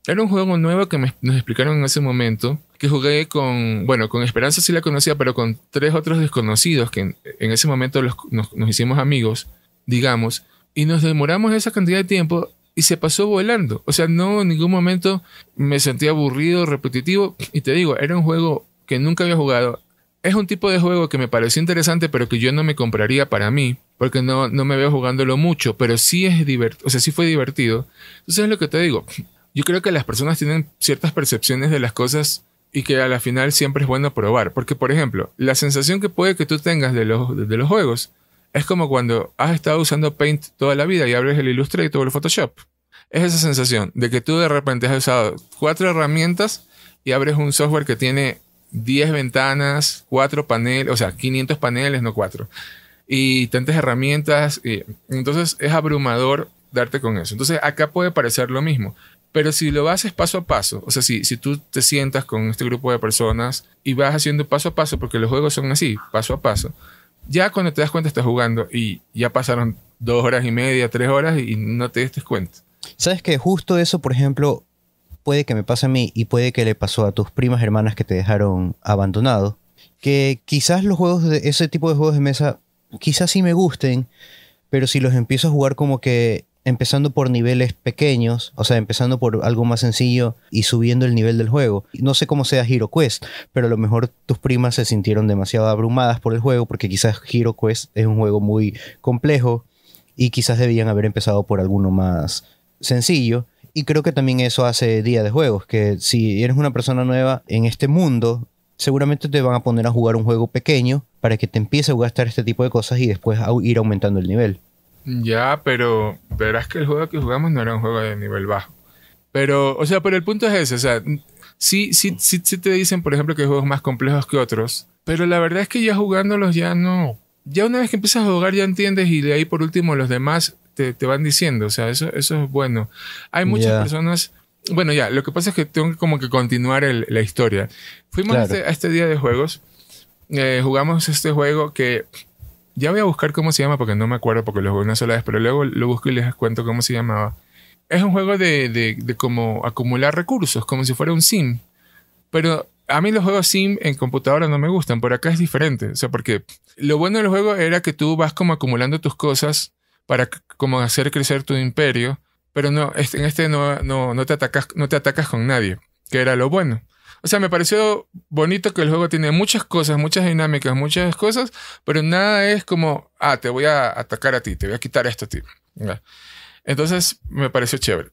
Era un juego nuevo que nos explicaron en ese momento, que jugué con, bueno, con Esperanza sí la conocía, pero con tres otros desconocidos que en, ese momento nos, nos, hicimos amigos, digamos, y nos demoramos esa cantidad de tiempo y se pasó volando. O sea, no en ningún momento me sentí aburrido, repetitivo, y te digo, era un juego que nunca había jugado. Es un tipo de juego que me pareció interesante, pero que yo no me compraría para mí, porque no, no me veo jugándolo mucho, pero sí es divertido, o sea, sí fue divertido. Entonces es lo que te digo. Yo creo que las personas tienen ciertas percepciones de las cosas y que a la final siempre es bueno probar. Porque, por ejemplo, la sensación que puede que tú tengas de los, de los juegos es como cuando has estado usando Paint toda la vida y abres el Illustrator o el Photoshop. Es esa sensación de que tú de repente has usado cuatro herramientas y abres un software que tiene 10 ventanas, 4 paneles, o sea, 500 paneles, no 4. Y tantas herramientas. entonces es abrumador darte con eso. Entonces acá puede parecer lo mismo. Pero si lo haces paso a paso, o sea, si, tú te sientas con este grupo de personas y vas haciendo paso a paso, porque los juegos son así, paso a paso, ya cuando te das cuenta estás jugando y ya pasaron dos horas y media, tres horas y no te diste cuenta. ¿Sabes que Justo eso, por ejemplo, puede que me pase a mí y puede que le pasó a tus primas hermanas que te dejaron abandonado, que quizás los juegos de ese tipo de juegos de mesa quizás sí me gusten, pero si los empiezo a jugar como que empezando por niveles pequeños, o sea, empezando por algo más sencillo y subiendo el nivel del juego. No sé cómo sea Hero Quest, pero a lo mejor tus primas se sintieron demasiado abrumadas por el juego porque quizás Hero Quest es un juego muy complejo y quizás debían haber empezado por alguno más sencillo. Y creo que también eso hace Día de Juegos, que si eres una persona nueva en este mundo, seguramente te van a poner a jugar un juego pequeño para que te empiece a gastar este tipo de cosas y después ir aumentando el nivel. Ya, pero verás que el juego que jugamos no era un juego de nivel bajo. Pero, o sea, pero el punto es ese, o sea, sí, sí, sí, sí te dicen, por ejemplo, que hay juegos más complejos que otros, pero la verdad es que ya jugándolos ya no. Ya una vez que empiezas a jugar ya entiendes y de ahí por último los demás te, van diciendo, o sea, eso, eso es bueno. Hay muchas personas, bueno, ya, lo que pasa es que tengo como que continuar la historia. Fuimos este, a, este, día de juegos, eh, jugamos este juego que ya voy a buscar cómo se llama porque no me acuerdo porque lo jugué una sola vez, pero luego lo busco y les cuento cómo se llamaba. Es un juego de, de, de como acumular recursos, como si fuera un sim. Pero a mí los juegos sim en computadora no me gustan, por acá es diferente. O sea, porque lo bueno del juego era que tú vas como acumulando tus cosas para como hacer crecer tu imperio, pero no, en este no, no, te atacas, no te atacas con nadie, que era lo bueno. O sea, me pareció bonito que el juego tiene muchas cosas, muchas dinámicas, muchas cosas, pero nada es como, ah, te voy a atacar a ti, te voy a quitar esto a ti. Entonces, me pareció chévere.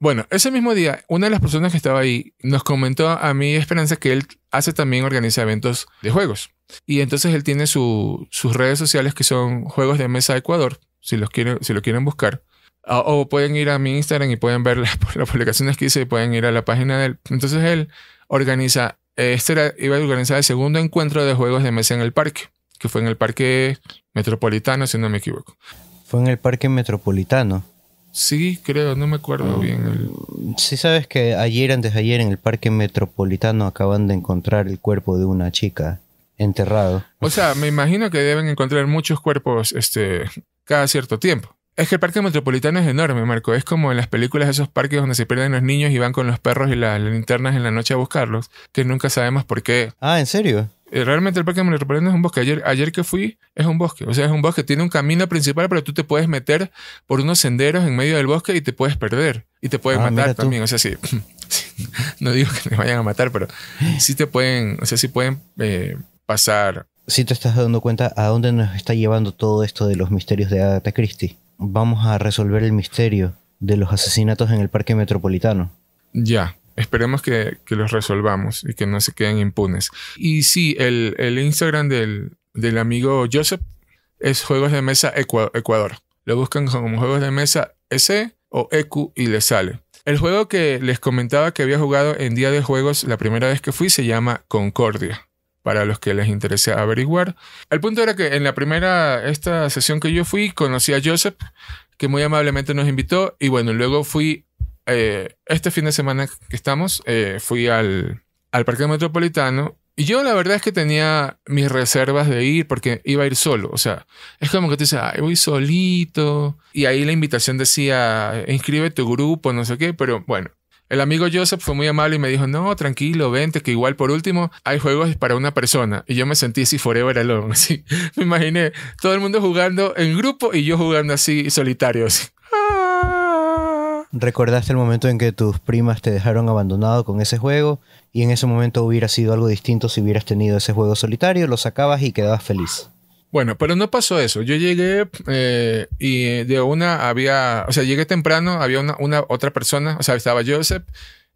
Bueno, ese mismo día, una de las personas que estaba ahí nos comentó a mí, Esperanza, que él hace también, organiza eventos de juegos. Y entonces él tiene sus redes sociales que son Juegos de Mesa Ecuador si, los quieren, si lo quieren buscar. Ah, o, pueden ir a mi Instagram y pueden ver las, las publicaciones que hice y pueden ir a la página de él. Entonces él organiza, este iba a organizar el segundo encuentro de juegos de mesa en el parque, que fue en el parque metropolitano, si no me equivoco. Fue en el parque metropolitano. Sí, creo, no me acuerdo mm, bien. Sí, sabes que ayer, antes de ayer, en el parque metropolitano acaban de encontrar el cuerpo de una chica enterrado. O sea, me imagino que deben encontrar muchos cuerpos este, cada cierto tiempo. Es que el parque metropolitano es enorme, Marco. Es como en las películas de esos parques donde se pierden los niños y van con los perros y las linternas en la noche a buscarlos, que nunca sabemos por qué. Ah, ¿en serio? Eh, realmente el parque metropolitano es un bosque. Ayer, que fui es un bosque. O sea, es un bosque. Tiene un camino principal, pero tú te puedes meter por unos senderos en medio del bosque y te puedes perder. Y te pueden ah, matar también. O sea, sí. no digo que te vayan a matar, pero sí te pueden, o sea, sí pueden eh, pasar si te estás dando cuenta a dónde nos está llevando todo esto de los misterios de Agatha Christie. Vamos a resolver el misterio de los asesinatos en el parque metropolitano. Ya, esperemos que, los resolvamos y que no se queden impunes. Y sí, el, Instagram del, amigo Joseph es Juegos de Mesa Ecuador. Lo buscan como Juegos de Mesa S o EQ y les sale. El juego que les comentaba que había jugado en Día de Juegos la primera vez que fui se llama Concordia para los que les interese averiguar. El punto era que en la primera, esta sesión que yo fui, conocí a Joseph, que muy amablemente nos invitó, y bueno, luego fui, eh, este fin de semana que estamos, eh, fui al, al Parque Metropolitano y yo la verdad es que tenía mis reservas de ir porque iba a ir solo. O sea, es como que te dice voy solito. Y ahí la invitación decía, inscribe tu grupo, no sé qué. Pero bueno, el amigo Joseph fue muy amable y me dijo, no, tranquilo, vente, que igual por último hay juegos para una persona. Y yo me sentí así forever alone, así. Me imaginé todo el mundo jugando en grupo y yo jugando así solitario, ¿Recordaste el momento en que tus primas te dejaron abandonado con ese juego? Y en ese momento hubiera sido algo distinto si hubieras tenido ese juego solitario, lo sacabas y quedabas feliz. Bueno, pero no pasó eso. Yo llegué eh, y de una había, o sea, llegué temprano, había una, otra persona, o sea, estaba Joseph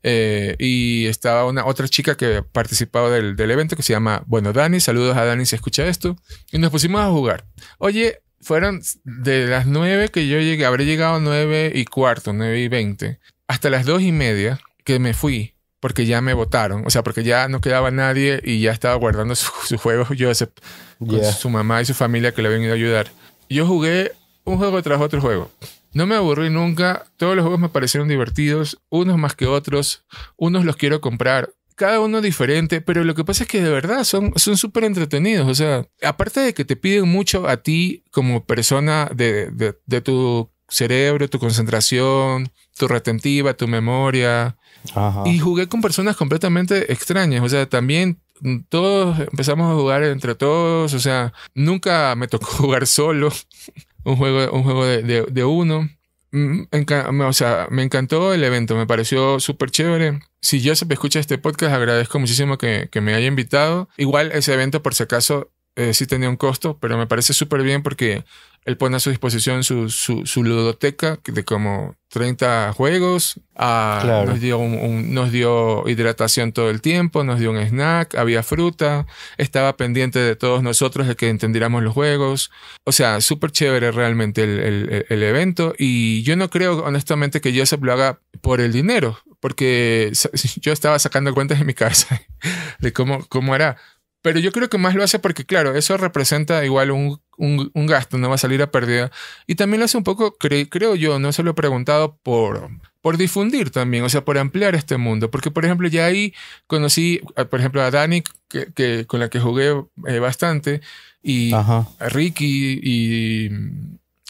eh, y estaba una otra chica que participaba del, evento que se llama, bueno, Dani, saludos a Dani si escucha esto, y nos pusimos a jugar. Oye, fueron de las nueve que yo llegué, habré llegado nueve y cuarto, nueve y veinte, hasta las dos y media que me fui porque ya me votaron, o sea, porque ya no quedaba nadie y ya estaba guardando su juego. Yo, con su mamá y su familia que le habían ido a ayudar. Yo jugué un juego tras otro juego. No me aburrí nunca, todos los juegos me parecieron divertidos, unos más que otros, unos los quiero comprar, cada uno diferente, pero lo que pasa es que de verdad son súper entretenidos. O sea, aparte de que te piden mucho a ti como persona de, de tu cerebro, tu concentración, tu retentiva, tu memoria. Y jugué con personas completamente extrañas. O sea, también todos empezamos a jugar entre todos. O sea, nunca me tocó jugar solo un juego, un juego de, uno. Mm, o sea, me encantó el evento, me pareció súper chévere. Si Joseph escucha este podcast, agradezco muchísimo que, me haya invitado. Igual ese evento, por si acaso, eh, sí tenía un costo, pero me parece súper bien porque él pone a su disposición su, su, ludoteca de como 30 juegos. Ah, nos, dio hidratación todo el tiempo, nos dio un snack, había fruta, estaba pendiente de todos nosotros de que entendiéramos los juegos. O sea, súper chévere realmente el, evento. Y yo no creo, honestamente, que Joseph lo haga por el dinero, porque yo estaba sacando cuentas en mi casa de cómo, cómo hará. Pero yo creo que más lo hace porque, claro, eso representa igual un, gasto, no va a salir a pérdida. Y también lo hace un poco, creo yo, no se lo he preguntado por, por difundir también, o sea, por ampliar este mundo. Porque, por ejemplo, ya ahí conocí, por ejemplo, a Dani, que, con la que jugué eh, bastante, y a Ricky, y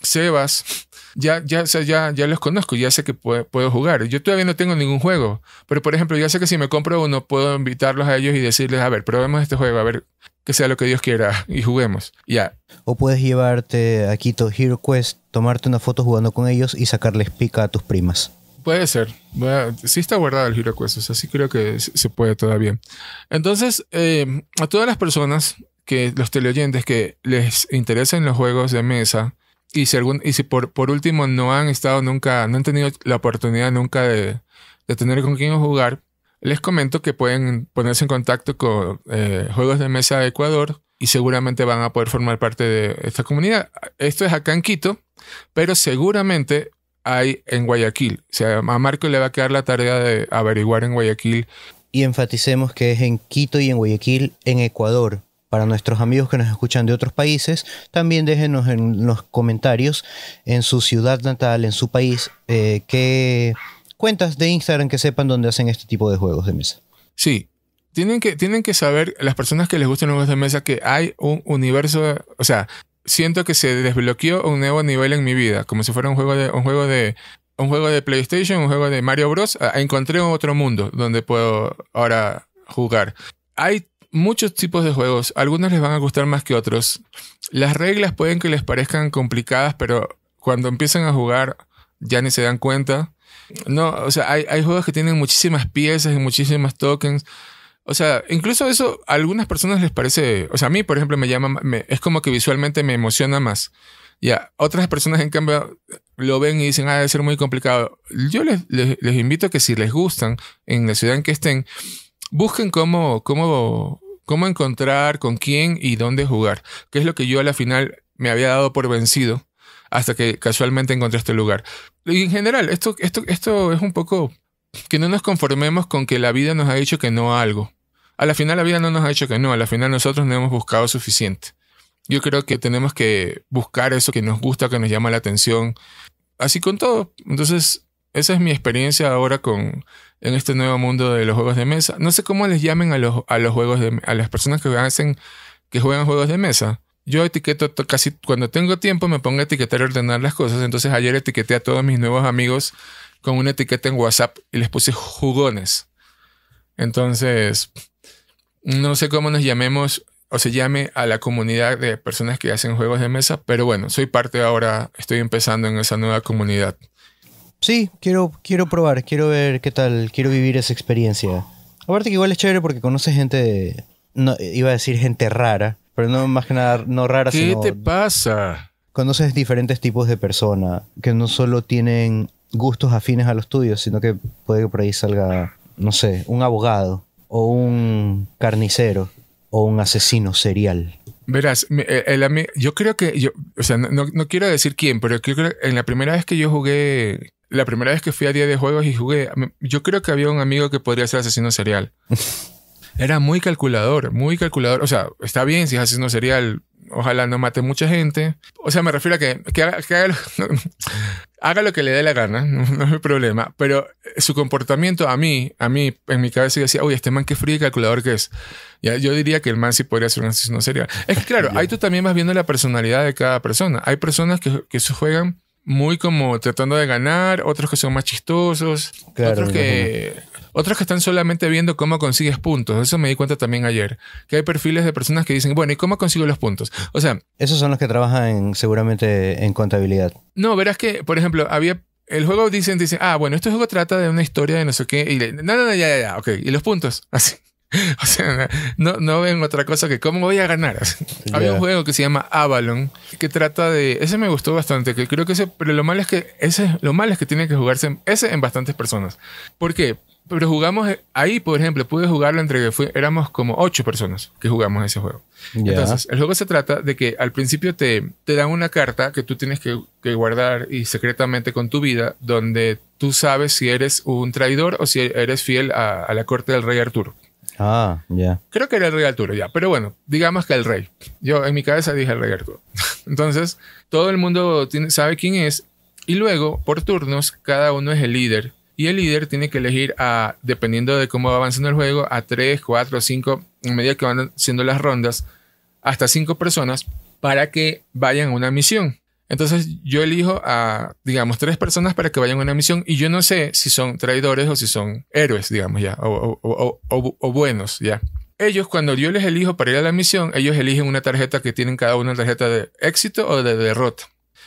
Sebas, ya, ya, ya, ya los conozco, ya sé que puedo, jugar. Yo todavía no tengo ningún juego, pero por ejemplo, ya sé que si me compro uno, puedo invitarlos a ellos y decirles, a ver, probemos este juego, a ver que sea lo que Dios quiera y juguemos. Ya. O puedes llevarte a Quito Hero Quest, tomarte una foto jugando con ellos y sacarles pica a tus primas. Puede ser. sí está guardado el Hero Quest, o creo que se puede todavía. Entonces, eh, a todas las personas que los teleoyentes que les interesen los juegos de mesa, y si, por, por último no han estado nunca, no han tenido la oportunidad nunca de, tener con quién jugar, les comento que pueden ponerse en contacto con eh, Juegos de Mesa de Ecuador y seguramente van a poder formar parte de esta comunidad. Esto es acá en Quito, pero seguramente hay en Guayaquil. O sea, a Marco le va a quedar la tarea de averiguar en Guayaquil. Y enfaticemos que es en Quito y en Guayaquil, en Ecuador. Para nuestros amigos que nos escuchan de otros países, también déjenos en los comentarios en su ciudad natal, en su país, eh, qué cuentas de Instagram que sepan dónde hacen este tipo de juegos de mesa. Sí, tienen que, tienen que saber las personas que les gustan los juegos de mesa que hay un universo, o sea, siento que se desbloqueó un nuevo nivel en mi vida, como si fuera un juego de un juego de un juego de PlayStation, un juego de Mario Bros. Ah, encontré otro mundo donde puedo ahora jugar. Hay muchos tipos de juegos, algunos les van a gustar más que otros. Las reglas pueden que les parezcan complicadas, pero cuando empiezan a jugar ya ni se dan cuenta. No, o sea, hay, juegos que tienen muchísimas piezas y muchísimas tokens. O sea, incluso eso a algunas personas les parece, o sea, a mí, por ejemplo, me llama, es como que visualmente me emociona más. Ya, otras personas en cambio lo ven y dicen, ah, debe ser muy complicado. Yo les, les invito a que si les gustan, en la ciudad en que estén, busquen cómo, cómo, cómo encontrar, con quién y dónde jugar, que es lo que yo a la final me había dado por vencido hasta que casualmente encontré este lugar. Y en general, esto, esto, esto es un poco que no nos conformemos con que la vida nos ha dicho que no a algo. A la final la vida no nos ha dicho que no, a la final nosotros no hemos buscado suficiente. Yo creo que tenemos que buscar eso que nos gusta, que nos llama la atención, así con todo. Entonces, esa es mi experiencia ahora con en este nuevo mundo de los juegos de mesa. No sé cómo les llamen a los, juegos a las personas que que juegan juegos de mesa. Yo etiqueto casi cuando tengo tiempo me pongo a etiquetar y ordenar las cosas. Entonces ayer etiqueté a todos mis nuevos amigos con una etiqueta en WhatsApp y les puse jugones. Entonces, no sé cómo nos llamemos o se llame a la comunidad de personas que hacen juegos de mesa, pero bueno, soy parte ahora, estoy empezando en esa nueva comunidad. Sí, quiero, quiero probar, quiero ver qué tal, quiero vivir esa experiencia. Aparte que igual es chévere porque conoces gente, no, iba a decir gente rara, pero no más que nada, no rara, ¿Qué sino... ¿Qué te pasa? Conoces diferentes tipos de personas que no solo tienen gustos afines a los tuyos, sino que puede que por ahí salga, no sé, un abogado o un carnicero o un asesino serial. Verás, eh, yo creo que yo, o sea, no, no, quiero decir quién, pero yo creo que en la primera vez que yo jugué la primera vez que fui a día de juegos y jugué, yo creo que había un amigo que podría ser asesino serial. Era muy calculador, muy calculador. O sea, está bien si es asesino serial, ojalá no mate mucha gente. O sea, me refiero a que, haga, lo, que le dé la gana, no, es mi problema. Pero su comportamiento a mí, a mí, en mi cabeza decía, uy, este man qué frío y calculador que es. yo diría que el man sí podría ser un asesino serial. Es que claro, ahí tú también vas viendo la personalidad de cada persona. Hay personas que, que se juegan muy como tratando de ganar, otros que son más chistosos, otros que... Otros que están solamente viendo cómo consigues puntos. Eso me di cuenta también ayer. Que hay perfiles de personas que dicen, bueno, ¿y cómo consigo los puntos? O sea... Esos son los que trabajan seguramente en contabilidad. No, verás que, por ejemplo, había... El juego dicen, ah, bueno, este juego trata de una historia de no sé qué. Y no, no, no, ya, ya, ya, ok. ¿Y los puntos? Así. o sea, no, no, ven otra cosa que cómo voy a ganar. Había un juego que se llama Avalon, que trata de. Ese me gustó bastante, que creo que ese. Pero lo malo es que. Ese, lo malo es que tiene que jugarse ese en bastantes personas. ¿Por qué? Pero jugamos. Ahí, por ejemplo, pude jugarlo entre que éramos como ocho personas que jugamos ese juego. Entonces, el juego se trata de que al principio te, te dan una carta que tú tienes que, guardar y secretamente con tu vida, donde tú sabes si eres un traidor o si eres fiel a la corte del rey Arturo. Ah, ya. Creo que era el rey Arturo, ya. Pero bueno, digamos que el rey. Yo en mi cabeza dije el rey Arturo. Entonces, todo el mundo tiene, sabe quién es. Y luego, por turnos, cada uno es el líder. Y el líder tiene que elegir a, dependiendo de cómo va avanzando el juego, a tres, cuatro, cinco, en medida que van siendo las rondas, hasta cinco personas para que vayan a una misión. Entonces yo elijo a, digamos, tres personas para que vayan a una misión y yo no sé si son traidores o si son héroes, digamos, ya, o, buenos, ya. Ellos, cuando yo les elijo para ir a la misión, ellos eligen una tarjeta que tienen cada uno, una tarjeta de éxito o de derrota.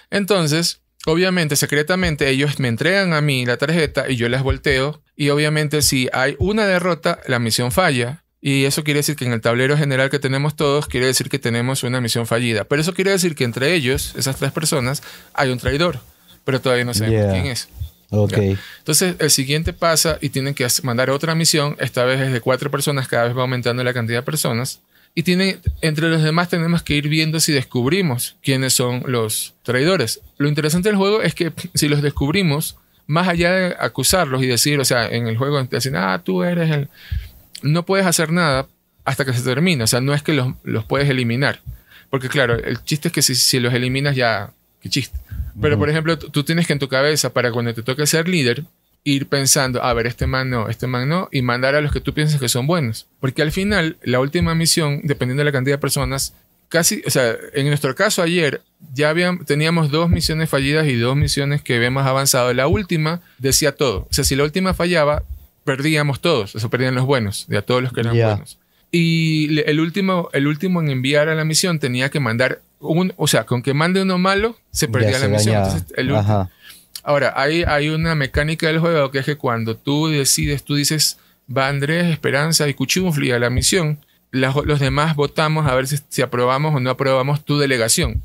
Entonces, obviamente, secretamente, ellos me entregan a mí la tarjeta y yo las volteo. Y obviamente, si hay una derrota, la misión falla. Y eso quiere decir que en el tablero general que tenemos todos, quiere decir que tenemos una misión fallida. Pero eso quiere decir que entre ellos, esas tres personas, hay un traidor. Pero todavía no sabemos quién es. Entonces, el siguiente pasa y tienen que mandar otra misión. Esta vez es de cuatro personas, cada vez va aumentando la cantidad de personas. Y tiene, entre los demás tenemos que ir viendo si descubrimos quiénes son los traidores. Lo interesante del juego es que si los descubrimos, más allá de acusarlos y decir, o sea, en el juego te dicen, ah, tú eres el no puedes hacer nada hasta que se termine. O sea, no es que los, puedes eliminar. Porque claro, el chiste es que si, los eliminas ya, qué chiste. Pero por ejemplo, tú tienes que en tu cabeza, para cuando te toque ser líder, ir pensando, a ver, este man no, este man no, y mandar a los que tú piensas que son buenos. Porque al final, la última misión, dependiendo de la cantidad de personas, casi, o sea, en nuestro caso ayer, ya teníamos dos misiones fallidas y dos misiones que habíamos avanzado. La última decía todo. O sea, si la última fallaba, perdíamos todos, eso perdían los buenos, de todos los que eran buenos. Y el último, el último en enviar a la misión tenía que mandar un, o sea, con que mande uno malo, se perdía la misión. Ahora, hay, hay una mecánica del juego que es que cuando tú decides, tú dices, va Andrés, Esperanza y Cuchumfli a la misión, los demás votamos a ver si, si, aprobamos o no aprobamos tu delegación.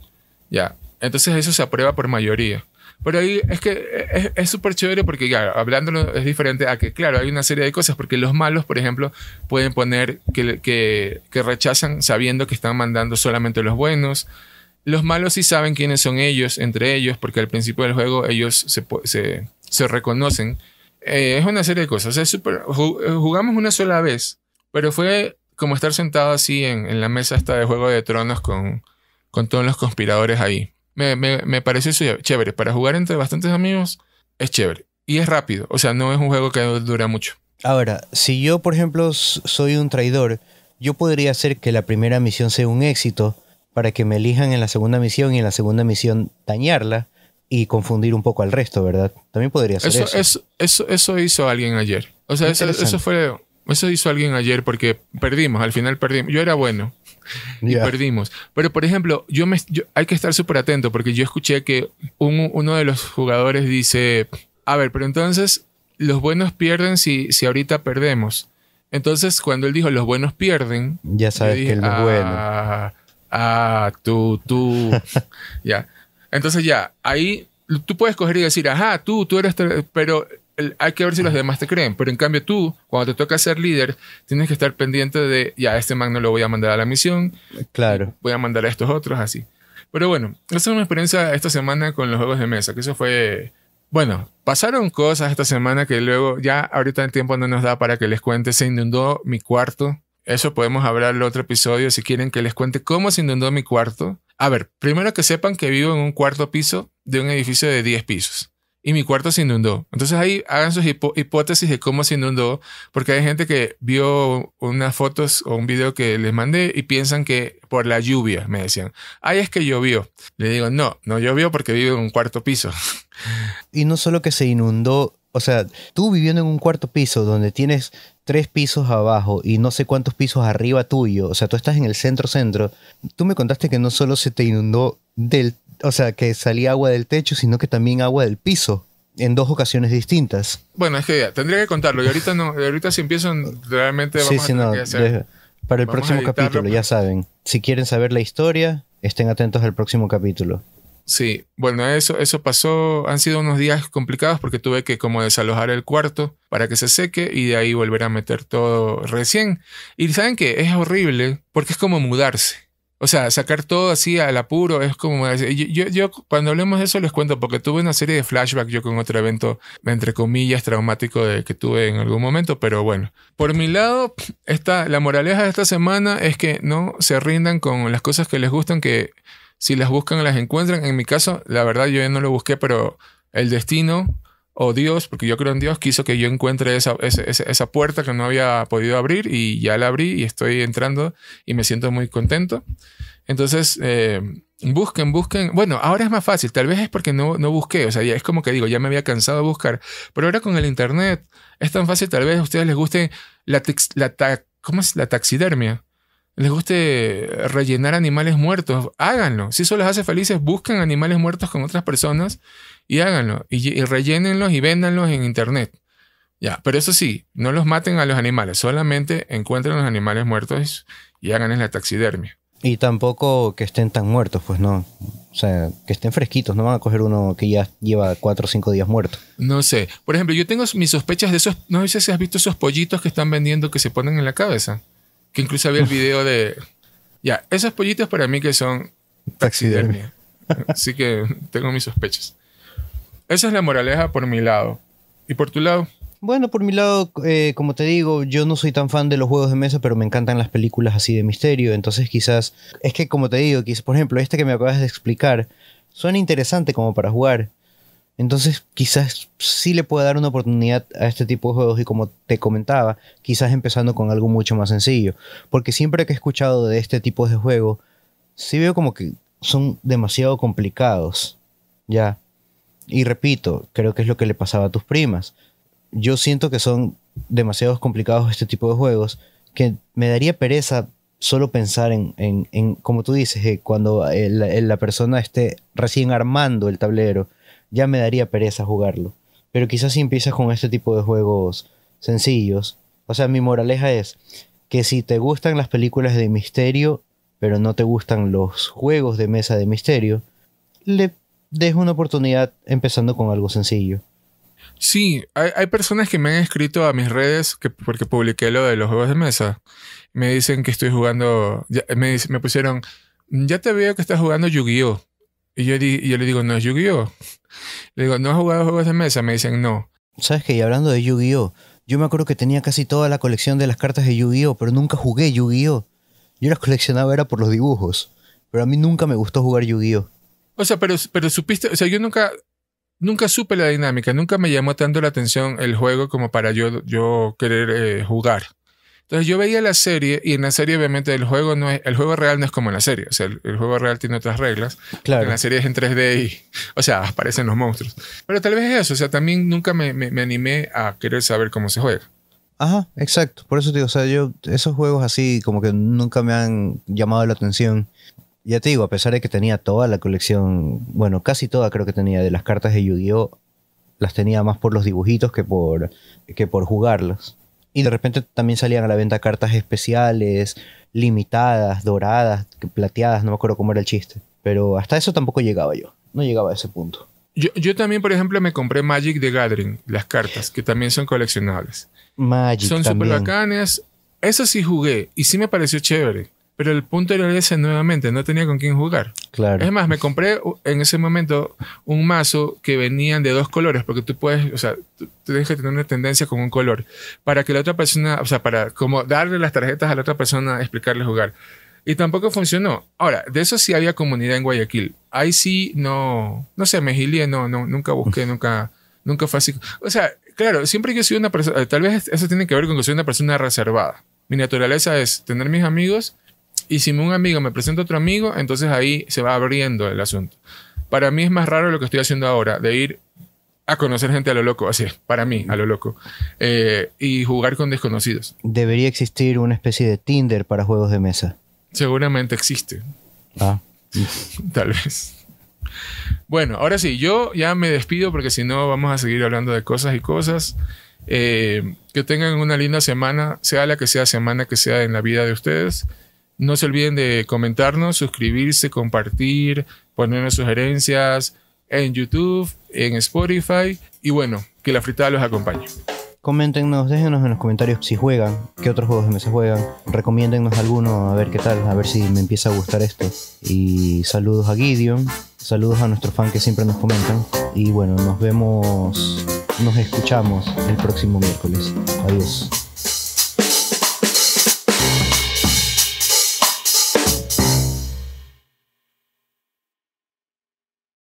Ya. Entonces eso se aprueba por mayoría. Pero ahí es que eh, es súper chévere porque, ya hablándolo es diferente a que, claro, hay una serie de cosas, porque los malos, por ejemplo, pueden poner que, que, rechazan sabiendo que están mandando solamente los buenos. Los malos sí saben quiénes son ellos, entre ellos, porque al principio del juego ellos se, se, reconocen. Eh, es una serie de cosas. Es super, eh, jugamos una sola vez, pero fue como estar sentado así en, la mesa hasta de Juego de Tronos con, con todos los conspiradores ahí me, me, me parece chévere. Para jugar entre bastantes amigos es chévere. Y es rápido. O sea, no es un juego que dura mucho. Ahora, si yo, por ejemplo, soy un traidor, yo podría hacer que la primera misión sea un éxito para que me elijan en la segunda misión y en la segunda misión dañarla y confundir un poco al resto, ¿verdad? También podría ser eso. Eso, hizo alguien ayer. O sea, eso, eso fue eso hizo alguien ayer porque perdimos, al final perdimos. Yo era bueno, y perdimos. Pero, por ejemplo, yo me, hay que estar súper atento porque yo escuché que uno de los jugadores dice, a ver, pero entonces los buenos pierden si, si ahorita perdemos. Entonces, cuando él dijo los buenos pierden, ya sabes que él bueno. Ah, ah, tú, tú. ya. Entonces, ya, ahí tú puedes coger y decir, ajá, tú, tú eres, pero hay que ver si los demás te creen, pero en cambio tú, cuando te toca ser líder, tienes que estar pendiente de, ya, este magno lo voy a mandar a la misión, claro. voy a mandar a estos otros, así. Pero bueno, esa es mi experiencia esta semana con los juegos de mesa, que eso fue, bueno, pasaron cosas esta semana que luego, ya ahorita el tiempo no nos da para que les cuente, se inundó mi cuarto, eso podemos hablar en otro episodio si quieren que les cuente cómo se inundó mi cuarto. A ver, primero que sepan que vivo en un cuarto piso de un edificio de 10 pisos y mi cuarto se inundó. Entonces ahí hagan sus hipótesis de cómo se inundó, porque hay gente que vio unas fotos o un video que les mandé y piensan que por la lluvia, me decían, ay, es que llovió. Le digo, no, no llovió porque vivo en un cuarto piso. Y no solo que se inundó, o sea, tú viviendo en un cuarto piso donde tienes tres pisos abajo y no sé cuántos pisos arriba tuyo, o sea, tú estás en el centro centro, tú me contaste que no solo se te inundó del o sea, que salía agua del techo, sino que también agua del piso en dos ocasiones distintas. Bueno, es que tendría que contarlo y ahorita no, ahorita si empiezo realmente sí, sí, no, para el próximo capítulo, ya saben. Si quieren saber la historia, estén atentos al próximo capítulo. Sí, bueno, eso, eso pasó, han sido unos días complicados porque tuve que como desalojar el cuarto para que se seque y de ahí volver a meter todo recién. Y saben que es horrible porque es como mudarse. O sea, sacar todo así al apuro es como... Eh, yo, yo, cuando hablemos de eso les cuento porque tuve una serie de flashbacks yo con otro evento, entre comillas, traumático de, que tuve en algún momento, pero bueno. Por mi lado, esta, la moraleja de esta semana es que no se rindan con las cosas que les gustan, que si las buscan las encuentran. En mi caso, la verdad yo ya no lo busqué, pero el destino o Dios, porque yo creo en Dios, quiso que yo encuentre esa, puerta que no había podido abrir y ya la abrí y estoy entrando y me siento muy contento. Entonces, eh, busquen, busquen. Bueno, ahora es más fácil, tal vez es porque no, no busqué, o sea, ya es como que digo, ya me había cansado de buscar, pero ahora con el Internet es tan fácil, tal vez a ustedes les guste la, la, es? la taxidermia les guste rellenar animales muertos, háganlo. Si eso les hace felices, busquen animales muertos con otras personas y háganlo, y, rellénenlos y véndanlos en internet. Ya, pero eso sí, no los maten a los animales, solamente encuentren los animales muertos y háganles la taxidermia. Y tampoco que estén tan muertos, pues no. O sea, que estén fresquitos, no van a coger uno que ya lleva cuatro o cinco días muerto. No sé. Por ejemplo, yo tengo mis sospechas de esos. No sé si has visto esos pollitos que están vendiendo que se ponen en la cabeza. Que incluso había el video de. Ya, esos pollitos para mí que son taxidermia. Así que tengo mis sospechas. Esa es la moraleja por mi lado. ¿Y por tu lado? Bueno, por mi lado, eh, como te digo, yo no soy tan fan de los juegos de mesa, pero me encantan las películas así de misterio. Entonces, quizás, es que como te digo, quizás, por ejemplo, este que me acabas de explicar, suena interesante como para jugar. Entonces, quizás sí le pueda dar una oportunidad a este tipo de juegos y como te comentaba, quizás empezando con algo mucho más sencillo. Porque siempre que he escuchado de este tipo de juegos, sí veo como que son demasiado complicados. Ya y repito, creo que es lo que le pasaba a tus primas. Yo siento que son demasiados complicados este tipo de juegos que me daría pereza solo pensar en, como tú dices, eh, cuando eh, eh, la persona esté recién armando el tablero, ya me daría pereza jugarlo. Pero quizás si empiezas con este tipo de juegos sencillos, o sea, mi moraleja es que si te gustan las películas de misterio, pero no te gustan los juegos de mesa de misterio, le dejo una oportunidad empezando con algo sencillo. Sí, hay, personas que me han escrito a mis redes que, porque publiqué lo de los juegos de mesa. Me dicen que estoy jugando, me, pusieron, ya te veo que estás jugando Yu-Gi-Oh. Y yo, yo le digo, no es Yu-Gi-Oh. Le digo, ¿no has jugado juegos de mesa? Me dicen, no. ¿Sabes que Y hablando de Yu-Gi-Oh, yo me acuerdo que tenía casi toda la colección de las cartas de Yu-Gi-Oh, pero nunca jugué Yu-Gi-Oh. Yo las coleccionaba era por los dibujos, pero a mí nunca me gustó jugar Yu-Gi-Oh. O sea, pero, pero supiste, o sea, yo nunca, nunca supe la dinámica, nunca me llamó tanto la atención el juego como para yo, yo querer eh, jugar. Entonces yo veía la serie y en la serie obviamente el juego no es, el juego real no es como en la serie, o sea, el, juego real tiene otras reglas. Claro. En la serie es en 3D y, o sea, aparecen los monstruos. Pero tal vez es eso, o sea, también nunca me, me, animé a querer saber cómo se juega. Ajá, exacto. Por eso digo, o sea, yo esos juegos así como que nunca me han llamado la atención. Ya te digo, a pesar de que tenía toda la colección, bueno, casi toda creo que tenía de las cartas de Yu-Gi-Oh, las tenía más por los dibujitos que por, que por jugarlas. Y de repente también salían a la venta cartas especiales, limitadas, doradas, plateadas, no me acuerdo cómo era el chiste. Pero hasta eso tampoco llegaba yo, no llegaba a ese punto. Yo, también, por ejemplo, me compré Magic the Gathering, las cartas, que también son coleccionables. Magic. Son súper bacanas. Eso sí jugué y sí me pareció chévere. Pero el punto era ese nuevamente, no tenía con quién jugar. Claro. Es más, me compré en ese momento un mazo que venían de dos colores, porque tú puedes, o sea, tú, tienes que tener una tendencia con un color, para que la otra persona, o sea, para como darle las tarjetas a la otra persona, explicarle jugar. Y tampoco funcionó. Ahora, de eso sí había comunidad en Guayaquil. Ahí sí, no, no sé, me no, no, nunca busqué, nunca, nunca fue así. O sea, claro, siempre que soy una persona, tal vez eso tiene que ver con que soy una persona reservada. Mi naturaleza es tener mis amigos y si un amigo me presenta a otro amigo, entonces ahí se va abriendo el asunto. Para mí es más raro lo que estoy haciendo ahora, de ir a conocer gente a lo loco, así, para mí, a lo loco, eh, y jugar con desconocidos. Debería existir una especie de Tinder para juegos de mesa. Seguramente existe. Ah. Tal vez. Bueno, ahora sí, yo ya me despido porque si no vamos a seguir hablando de cosas y cosas. Eh, que tengan una linda semana, sea la que sea semana que sea en la vida de ustedes. No se olviden de comentarnos, suscribirse, compartir, ponernos sugerencias en YouTube, en Spotify y bueno, que la fritada los acompañe. Coméntenos, déjenos en los comentarios si juegan, qué otros juegos de mesa juegan, recomiéndennos alguno a ver qué tal, a ver si me empieza a gustar esto. Y saludos a Gideon, saludos a nuestros fans que siempre nos comentan y bueno, nos vemos, nos escuchamos el próximo miércoles. Adiós.